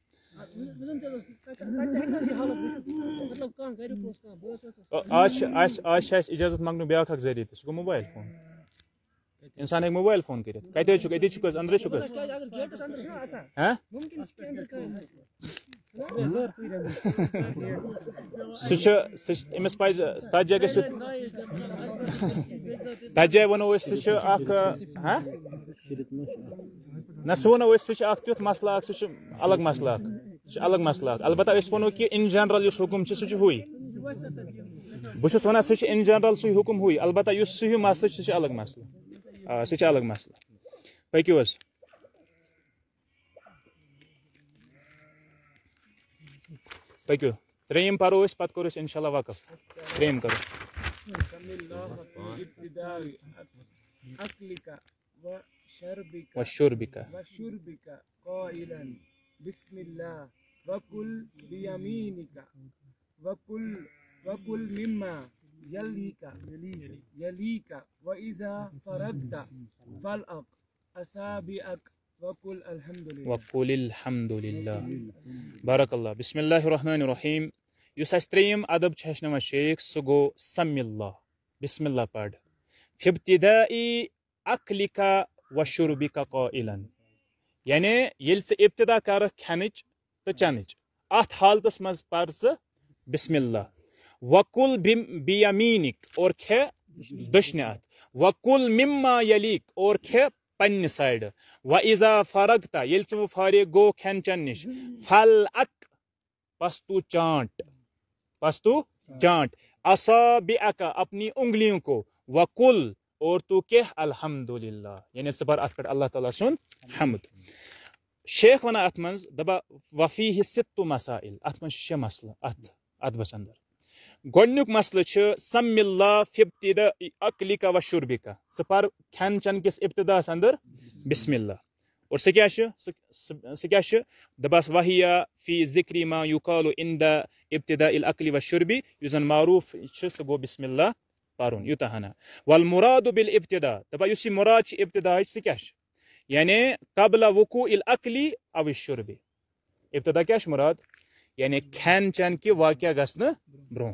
آج آج اجازت منگاق ذریعہ تک گو موبائل فون انسان موبایل فون پَزِ تَتھ جایہِ گژھِ تَتھ جایہِ وَنو أسۍ سُہ چھُ اَکھ ہاں؟ نہ سُہ سُہ سُہ وَنو أسۍ چھُ چھُ تیُتھ مسلہٕ الگ مسلہٕ اکھ سُہ چھُ الگ مسلہٕ اکھ البتہ أسۍ وَنو اس وو جنرل حکم سے سی بہت واقع سن جنرل یُس سُہ ہیوٗ مسلہٕ چھُ سُہ چھُ الگ مسلہٕ آ سُہ چھُ الگ مسلہٕ پٔکِو حظ پٔکِو مسل پَرو أسۍ پَتہٕ کوٚر پوری اِنشاء اللہ وقف تری شربك وشربك وشربك قائلا بسم الله وكل بيمينك وكل وكل مما يليك يليك وإذا فرغت فالأق أصابعك وقل الحمد لله وقل الحمد لله بارك الله بسم الله الرحمن الرحيم یُس اَسہِ ادب چھُ ہیٚچھناوان شیخ سُہ گوٚو سمہِ اللہ بِسمہِ اللہ پَر فِبتِدایی اَکھ وشورو بی کا قائلن یعنی یل سے ابتدا کر کھنچ تو چنچ آت حال تس مز پر سے بسم اللہ وکل بی امینک اور کھے دشنی آت وکل ممہ یلیک اور کھے پنی سائیڈ و ایزا فرگتا یل سے مفارے گو کھن چنچ فل اک پس تو چانٹ پس تو چانٹ اصابی اکا اپنی انگلیوں کو وکل और तू कह अलहमदुल्ला यानी सबर अत पे अल्लाह ताली सुन हमद शेख वन अत मज दपा वफी हिस्से तो मसाइल अत मज शे मसल अत अदबस अंदर गोडनिक मसल सम्मिल्ला फिब्तिद अकलिका व शुरबिका सह पर खान चन किस इब्तदास अंदर बिस्मिल्ला और सह क्या सह क्या दपास वाहिया फी जिक्री मा युकाल इंदा इब्तदा अकली व शुरबी यु जन मारूफ सह गो बिस्मिल्ला پرن یوتاہ ہنا والمراد بالابتداء تبا یس مراد چھ ابتدا سہ کیا یعنی قبل وقوع الاکل او الشرب ابتداء کیا مراد یعنی کھین چین کہ واقع گھنہ برون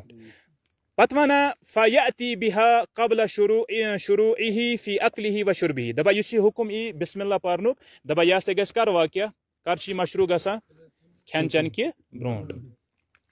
پتہ ونا بها قبل شروع شروعه فی اکله و شربه دپا یس یہ حکم ای بسم اللہ پرنک دبا یہ سا گھس کر واقعہ کر چھ مشروع گھان کھین چین کہ برون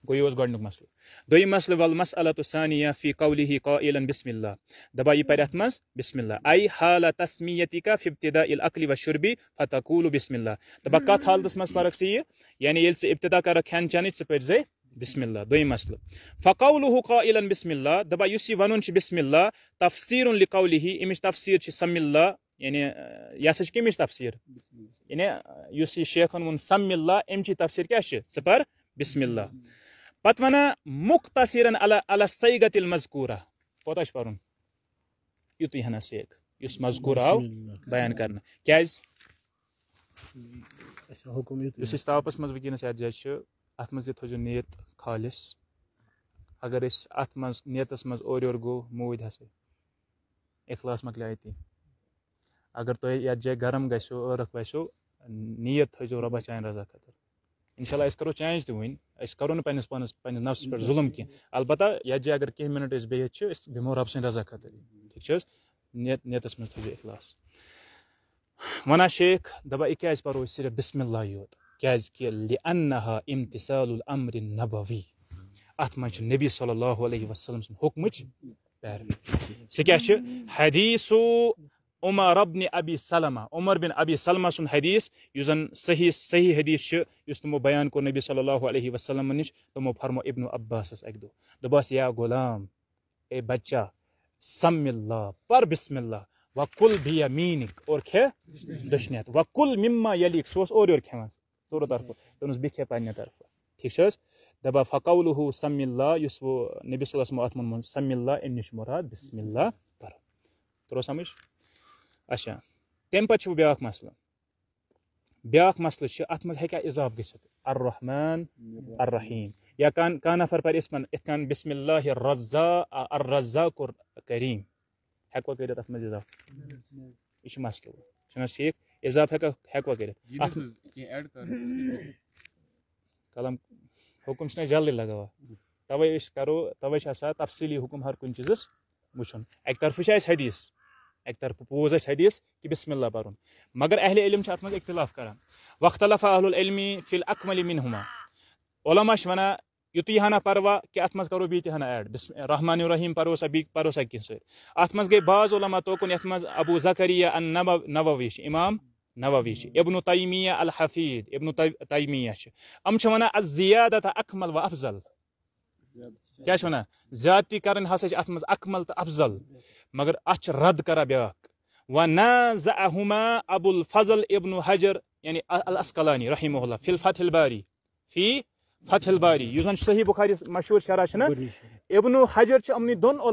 گوٚو یہِ اوس گۄڈٕنیُک مسلہٕ دوٚیِم مسلہٕ وَل مسلط سانیہ فی قولہِ قٲلن بِسمِ اللہ دَپان یہِ پَرِ اَتھ منٛز بِسمِ اللہ آی حالہ تسمیتِکا فِبتدا العقلی و شُربی فتح کوٗلو بِسمِ اللہ دَپان کَتھ حالتَس منٛز پَرَکھ ژٕ یہِ یعنی ییٚلہِ ژٕ اِبتدا کَرَکھ کھٮ۪ن چٮ۪نٕچ ژٕ پٔرۍزِ بِسمِ اللہ دوٚیِم مسلہٕ فقولُہ قٲلن بِسمِ اللہ دَپان یُس یہِ وَنُن چھُ بِسمِ اللہ تفسیٖر لِکولہِ اَمِچ تفسیٖر چھِ سمہِ اللہ یعنی یہِ ہسا چھِ کَمِچ تفسیٖر یعنی یُس یہِ شیخن ووٚن سمہِ اللہ اَمچی تفسیٖر کیٛاہ چھِ ژٕ پَر بِسمِ اللہ پت ونا مقتصرن على السیغت المذکورة کوتا اش پارون یو تو یہنا سیک یو اس مذکورة آو بیان کرنا کیا اس یو سیس تاو پس مذبکی نسی عجیز شو ات مزی تو نیت خالص اگر اس ات مز نیت اس مز اور یور گو موید ہسو اخلاص مکلی تی اگر تو یہ جائے گرم گئی سو اور نیت تھا جو ربا رضا خطر انشاء اللہ أسۍ چینج تہِ اس ویس کرو خٲطرٕ ٹھیٖک چھِ حظ نیت نیتَس منٛز تھٲیزیو اخلاص وَنان شیخ دَپان یہِ کیٛازِ پَرو أسۍ صرف بِسمہِ اللہ یوت کیٛازِکہِ لہِ کن امتال العمر نبوی اَتھ منٛز منچ نبی صلی اللہ علیہ وسلم حُکمٕچ سُہ کیٛاہ چھِ حدیٖثو Umar ibn Abi Salama. Umar bin Abi sun hadis yüzden sahih sahih hadis şu mu beyan ko Nabi sallallahu aleyhi ve sellem'in iş tomo farmo Abbas Abbas'ız ekdo. Dabas ya gulam e bacca samillah par bismillah ve kul bi yaminik or ke dışniyat ve kul mimma yelik sos or yor kemaz. Doğru tarafı. Donuz bir kepanya tarafı. Tek söz. Daba fakavluhu samillah yusbu Nabi sallallahu aleyhi ve sellem'in atmun samillah emniş murad bismillah. Doğru samış? اچھا تمہِ پَتہٕ چھُ وۄنۍ بیٛاکھ مسلہٕ بیٛاکھ مسلہٕ چھُ اَتھ منٛز ہیٚکیٛاہ اِضافہٕ گٔژھِتھ الرحمٰن الرحیٖم یا کانٛہہ کانٛہہ نفر پَرِ یِتھ پٲٹھۍ یِتھ کٔنۍ بِسمِ اللہ الرزا الرزاق کریٖم ہٮ۪کوا کٔرِتھ اَتھ منٛز اِضافہٕ یہِ چھُ مسلہٕ چھُنہٕ حظ ٹھیٖک اِضاف ہٮ۪کو ہٮ۪کوا کٔرِتھ اَتھ قلم حُکُم چھُنہ جلدی لگاوان تَوَے أسۍ کَرو تَوَے چھِ آسان تفصیٖلی حُکُم ہر کُنہِ چیٖزَس وٕچھُن اَکہِ طرفہٕ چھِ اَسہِ حدیٖث اكثر طرفہٕ بوٗز اَسہِ حدیٖث کہِ بِسمہِ اللہ پَرُن مگر اهل علم چھِ اَتھ اختلاف کران واختلف اهل العلم في الاكمل منهما علماء شونا وَنان یُتُے پروا کہِ اَتھ منٛز کَرو بیٚیہِ تہِ ایڈ بِسم الرحمن الرحیٖم پَرو سا بیٚیہِ پَرو سا کینٛہہ سۭتۍ اَتھ منٛز گٔے بعض علما توکُن یَتھ منٛز ابوٗ زکریہ ان اِمام نووی ابن ابنو تیمیہ الحفیٖد ابنو تیمیہ چھِ یِم چھِ وَنان از زیادت اکمل و کیا زیادتی ہسا کیاادتی کریںمل افضل مگر اتر بیاق و نا زہم ابن حجر یعنی رحم فل فتح الباری فی فتح الباری باری صحیح بخار مشہور شرح ابن حجر تناز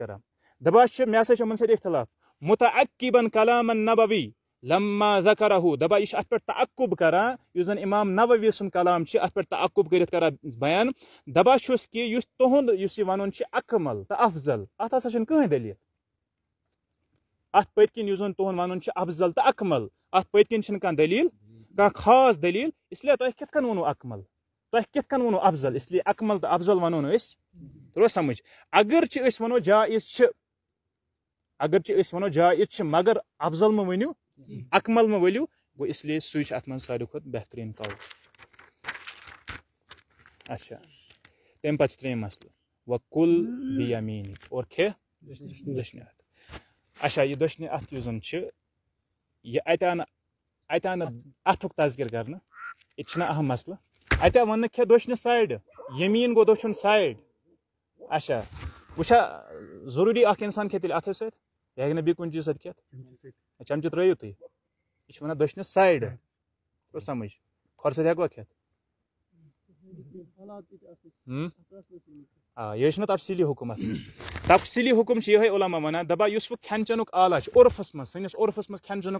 علم تنازع میں اختلاف متعقیبی لما ذہر ہو دبا یہ ات پہ اکوب کر امام نووی سن کلام ات پہ تعقب کرت کر بیان دبا چھس کہ اس اس ون اکمل تو افضل ات ہسا جہین دلیل ات پت کن پتن تہد ون افضل تو اکمل ات پت کن کان دلیل کان خاص دلیل اس لیے تہ کت ونو لیے تنول تک ونو افضل اس لیے اکمل تو افضل ونو اس ويل سمجھ اگر چھو جا یہ اگرچہ ایس جا یت مگر افضل مہ من اکمل مہ ملو گو اِس لیے منٛز ساروی کھۄتہٕ بہتریٖن بہترین اچھا چھُ ترٛیٚیِم مسلہٕ کُل اور تمہیں دٔچھنہِ مسل اچھا یہِ یہِ دٔچھنہِ یُس چھِ یہ دشن آتھ تذکر کر اہم سایڈ اچھا وٕچھا ضروٗری اِنسان انسان تیٚلہِ اتس سۭتۍ یہِ یہِ یہِ ہیٚکہِ نہٕ بیٚیہِ کُنہِ چیٖز سۭتۍ سۭتۍ کھٮ۪تھ کھٮ۪تھ چَمچہِ ترٛٲیِو تُہۍ چھِ وَنان وَنان سَمٕجھ ہٮ۪کوا آ چھُ حُکُم حُکُم اَتھ منٛز علما دَپان یُس وۄنۍ کھٮ۪ن چٮ۪نُک یہ ہیک سمچہ تیری یہ سائڈ سمجھ ہوں یہ تفصیلی حکمت تفصیلی اَتھ علامہ واقع علہ عرفس مل سرفس مین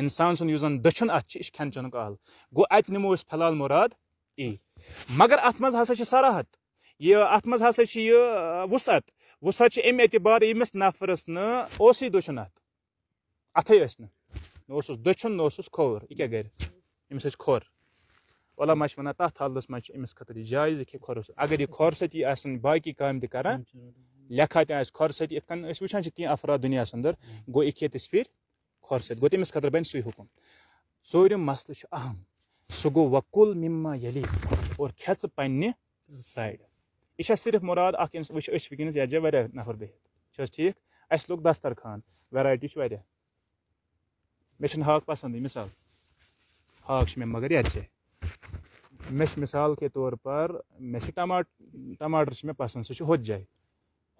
ان سن دن چنک آل گو اتنے نمبر فی الحال مراد ای مگر اَتھ منٛز یہ چھِ یہِ وُسعت وہ سا اعتبار یمس نفرس نی دن اتھے نچن نکس کھور یہ کیا گر امس کھور ونان تتھ حالس امس خطر جائز جائے کھور اگر یہ کھور ستی باقی کام تر کر لکھا کھور ستی اتن کی افراد دنیا اندر گو اکی تس پھر کور ست گو تمس خطر بن سی حکم سورم مسلس اہم سہ گو وکل مما یلی اور کھیچ پنہ سائڈ یہ صرف مراد اکس وس جائیں نفر بہت سے ٹھیک اس لوگ دسترخان ویرائٹی وایا من ہاق پسند مثال ہاق مگر یہ مثال کے طور پر مےا ٹماٹر مے پسند سب سے ہوت جائیں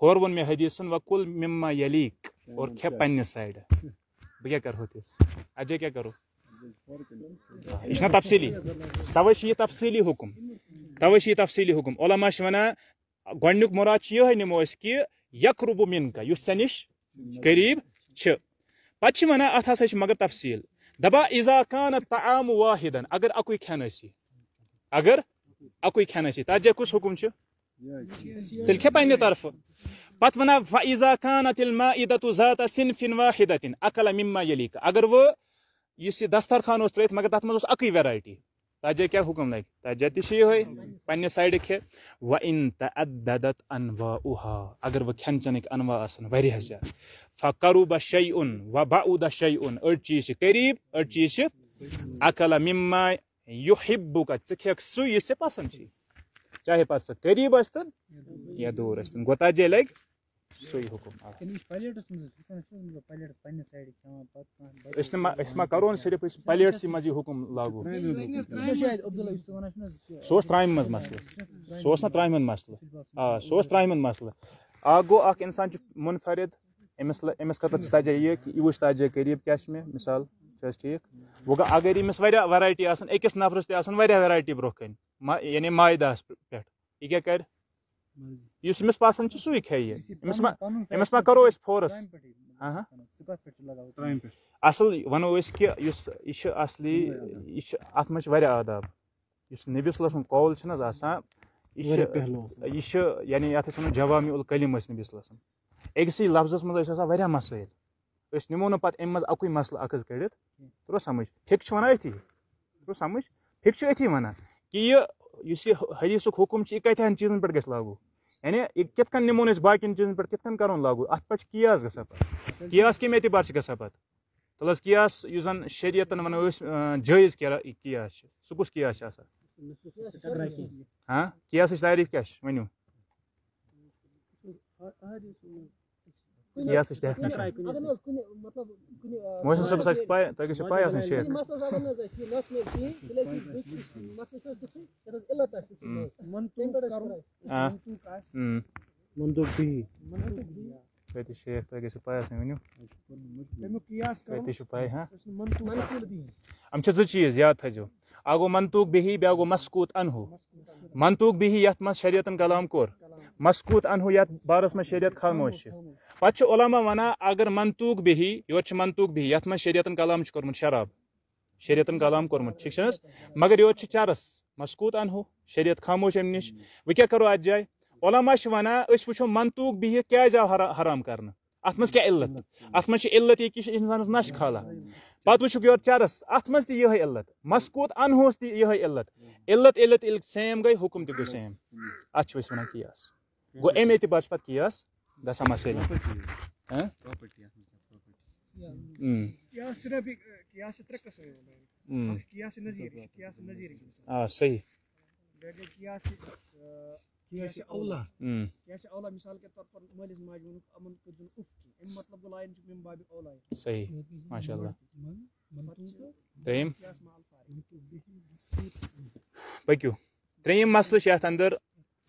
ہو حدیث ول مم ما یہ لیک اے پائڈ بہت کرو اتھ اجے کیا یہ تفصیلی یہ تفصیلی حکم توے چھ تفصیلی حکم علماء چھ ونان گونیک مراد چھ یہ نمو اس کہ یک روبو منکا یس سنش قریب چھ پتہ چھ ونان اتھ ہسا چھ مگر تفصیل دبا اذا کان تعام واحدا اگر اکوی کھن اسی اگر اکوی کھن اسی تاج کس حکم چھ تیل کھے پنہ طرف پتہ ونان فاذا کانت المائده ذات سنف واحده اکل مما یلیک اگر و یس دسترخوان اوس ترت مگر تتھ من اس اکی ویرائٹی کیا حکم تجہ ککم لگے پہ سائڈ کھے ودت ان کن چینک انہیں زیادہ فہ کروبا شیو و بہ اوہ شی اون چیز قریب اڑ چیز عقل ثق سہ پسند چی چاہے پتہ سہ قریب یستن یا دور یستن گوٚو ترجی لگی مہ کر صرف پلیٹ سی من حکم لاگو سُہ اوس نہ ترٛامہِ ہُنٛد مسلہ آ سکام مسلہ او انسان منفرد امس قریٖب تجہ یہ مےٚ مِثال چھِ مثال ٹھیٖک وۄنۍ گوٚو اگر امسیا ویرائٹ آکس نفرس تباہ ویرائٹیا برہ کن یعنی پٮ۪ٹھ پہ یہ کر یُس أمِس پَسنٛد چھُ سُے کھیٚیہِ أمِس ما أمِس ما کَرو أسۍ فورس مطلب اَصٕل وَنو أسۍ کہِ یُس یہِ چھُ اَصلی یہِ چھُ اَتھ منٛز چھِ واریاہ آداب یُس نبی صلی اللہ سُنٛد قول چھُ نہٕ حظ آسان یہِ چھُ یہِ چھُ یعنی یَتھ أسۍ وَنو جوامی ال ٲسۍ نبی صلی سُنٛد أکسٕے لفظَس منٛز ٲسۍ آسان واریاہ مسٲیِل أسۍ نِمو نہٕ پَتہٕ اَمہِ منٛز اَکُے مسلہٕ اَکھ حظ کٔڑِتھ تُرو سَمجھ فِک چھُ وَنان أتھی تُرو سَمجھ فِک چھُ أتھی وَنان کہِ یہِ یُس یہِ حدیٖثُک حُکُم چھُ یہِ کَتہِ ہن چیٖزَن پٮ۪ٹھ گژھِ لاگوٗ یعنی کت نمون کٔنۍ چیزن لاگوٗ کت پٮ۪ٹھ چھِ اتیا گژھان پَتہٕ کیاس کمی اعتبار شریعتَن وَنو أسۍ جٲیِز شریعت چھِ جائز کیاس سب چھِ کیاس ہاں کیاس چھِ ؤنِو زٕ چیٖز یاد اکھ گوٚو منتو بہی بیا گو مسکوت انہو منتو بہی اس مز شریعت کلام کوٚر اَنہو انہو بارَس منٛز شریعت خاموش اگر کے پولاما ونانگ منتو بہی یور منتوق بہی اس شیعت الکلام کتاب شریعت الکلام حظ مگر چھِ چرس مسکوت انہو شریعت خاموش اش وو ات جائیں علامہ ونانو منتو بہ کز آؤ حا حرام کرنے ات من کیا ات یہ نش کھالا پہ وچ چرس ات من تیوہ علت مسکوت انہے علت علت علت علت اَتھ گئی حکم وَنان کیس گوٚو اَمے تہِ بَچہِ پَتہٕ کیس گژھان آ صحیح صحیح ماشاء اللہ پہس پٔکِو مسئلہ پکو چھُ یَتھ اَنٛدر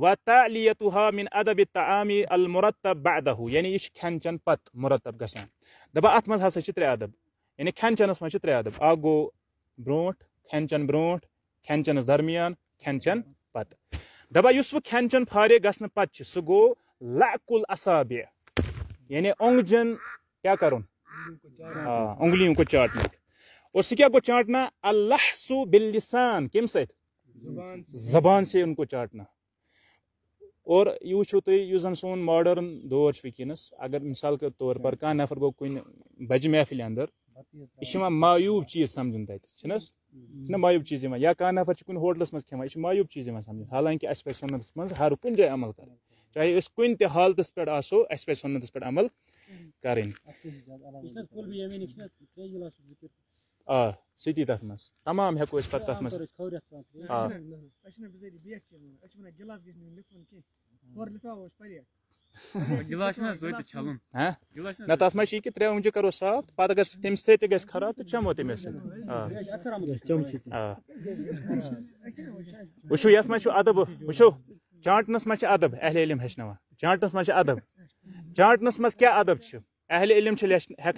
و تعلیتها من ادب المرطب المرتب بعده یعنی یہ کھین چین پت مرتب گسان ات من ہسا ترے ادب یعنی کھین کھن چھچے ترے ادب اگ گرو کھن چین بروٹ کرمیان کھین چین فارغ گسنہ پت سہ گو لیہ یعنی کیا کرن کو چاٹنا اور سہ کیا گو چاٹنا کم سب زبان سے ان کو چاٹنا اور یہ تُہۍ یُس زن سون ماڈٲرٕن دور وٕنکیٚنَس اگر مثال کے طور پر کن نفر گجہ محفل اندر یہ حظ چیز سمجھن چیٖز یِوان یا کان نفر چھُ کن چیٖز یِوان یہ حالانکہِ اَسہِ سمجھن حالانکہ منٛز ہر کُنہِ جایہِ عمل حالتَس پٮ۪ٹھ آسو اَسہِ پَزِ سُنَتَس پٮ۪ٹھ عمل کَرٕنۍ آ سُہ تہِ تَتھ منٛز تَمام ہٮ۪کو أسۍ پَتہٕ تَتھ منٛز آ نہ تَتھ منٛز چھِ یہِ کہِ ترٛےٚ اوٚنٛجہِ کَرو صاف پَتہٕ اگر تٔمِس سۭتۍ تہِ گژھِ خراب تہٕ چَمو تٔمِس سۭتۍ آ وٕچھو یَتھ منٛز چھُ اَدب وٕچھو چانٹنَس منٛز چھِ اَدب اہل علم ہیٚچھناوان چانٹنَس منٛز چھِ اَدب چانٹنَس منٛز کیٛاہ اَدب چھِ أهل إلم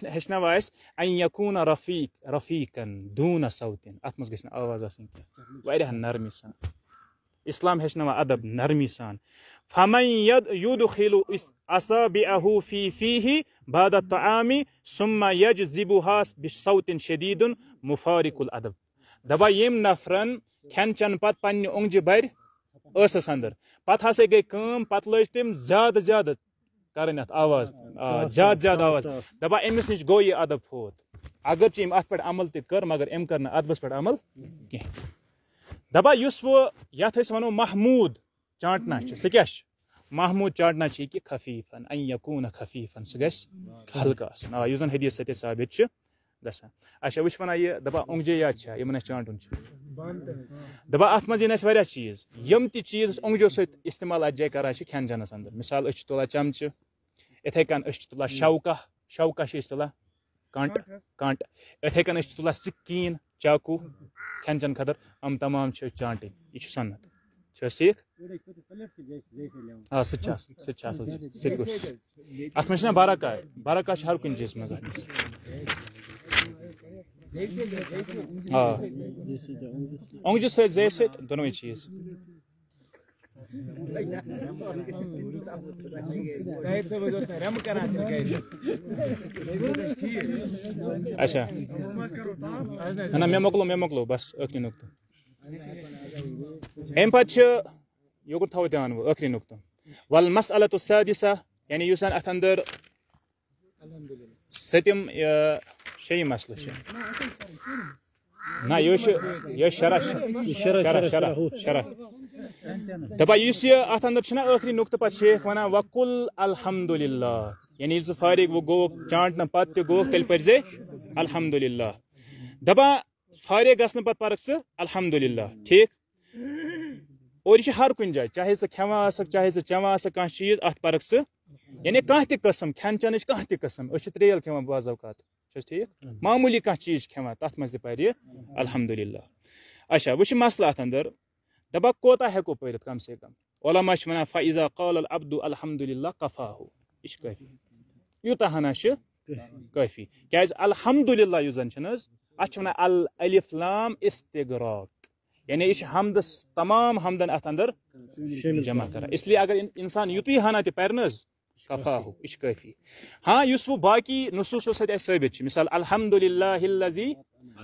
هشنا وايس أن يكون رفيق رفيقا دون صوت أتمس گژھن آواز آسٕنۍ کینٛہہ واریاہ سان اِسلام ہیٚچھناوان اَدب نرمی سان فمن يدخل أصابعه في فيه بعد الطعام ثم يجذبها بصوت شديد مفارق الأدب دبا يم نفرن كان چٮ۪ن پتہٕ پننہِ اوٚنٛگجہِ برِ أسس انٛدر پتہٕ ہسا گٔے کٲم پتہٕ لٲج تٔمۍ زیادٕ زیادٕ آواز آواز دہ امس نش گوب پھوت اگر پٮ۪ٹھ ات تہِ کٔر مگر ام کردس پٮ۪ٹھ عمل وَنو محمود چانٹنا سک محمود چاٹنا چی خفیف خفیفن سا گھر خلقہ آسن حدیث سطح صاحب گا وہاں یہ دپان اونگجے چانٹنہ منہ اہم چیز چیز انگجو سی استعمال اتنا کرانا مِثال أسۍ مثال تُلان چمچہ تُلان شوکا شوکاہ کنٹ کنٹ انت چاکو کم تمام چانٹنگ یہ سنت حظ ٹھیک آ اَتھ منٛز براک برا کاہ چھِ ہر منٛز آ اوٚنٛگجہِ سۭتۍ سی سۭتۍ دے چیٖز اچھا نہ مےٚ مۄکلو مےٚ مۄکلو بَس اكل نُقطہٕ اَمہِ پَتہٕ چھِ یوٚکُن اكل دھیان وۄنۍ ٲخری نُقطہٕ وَلہٕ مَس اللہ تُسادِسا یعنی یُس اَتھ اَندر سٔتِم شیٚیہِ مسلہٕ چھِ یہ شرف شرف دہ اندر ٲخری نقطہ پہ شیخ وکل الحمد اللہ یعنی ییٚلہِ ژٕ فارغ وۄنۍ گوک چانٹنا پہوک تیل پے الحمد للہ دبا فارغ گھنہ پہ پارک ثق الحمد للہ یہِ چھُ ہر کُنہِ جایہِ چاہے ژٕ کھٮ۪وان آسکھ چاہے ژٕ ژٕ چٮ۪وان آسکھ کانٛہہ کانٛہہ چیٖز یعنی تہِ سہ کھٮ۪ن چٮ۪نٕچ کانٛہہ تہِ تے أسۍ چھِ ترٛیل کھٮ۪وان بعض اوقات چھِ ٹھیٖک معموٗلی کانٛہہ چیٖز کھٮ۪وان تَتھ منٛز تہِ پَرِ یہِ اچھا وۄنۍ چھُ مسلہٕ اَتھ اَندر دَپان کوتاہ ہٮ۪کو پٔرِتھ کَم سے کَم علما چھِ وَنان قال العبدُ کفاہو یہِ چھِ کٲفی یوٗتاہ ہنا چھِ کٲفی کیٛازِ یُس زَن چھِنہٕ حظ اَتھ چھِ وَنان یعنی یہِ چھِ حمدَس تمام حمدَن اَتھ اَندر جمع کَران اِسلیے اگر اِنسان یُتُے ہنا تہِ پَرِ نہٕ حظ كفاه ايش كافي ها يوسف باقي نصوص سد ثابت مثال الحمد لله الذي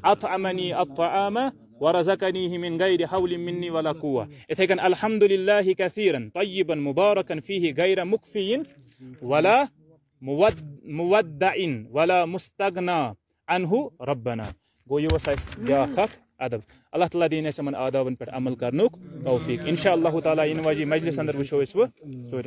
اطعمني الطعام ورزقنيه من غير حول مني ولا قوه كان الحمد لله كثيرا طيبا مباركا فيه غير مكفي ولا مودع ولا مستغنى عنه ربنا گویا وسایس بیاکک ادب اللہ تعالیٰ دین دینا اب آدابن پہ عمل کروفیق ان شاء اللہ تعالیٰ ان واجی مجلس ادر وچو اسورم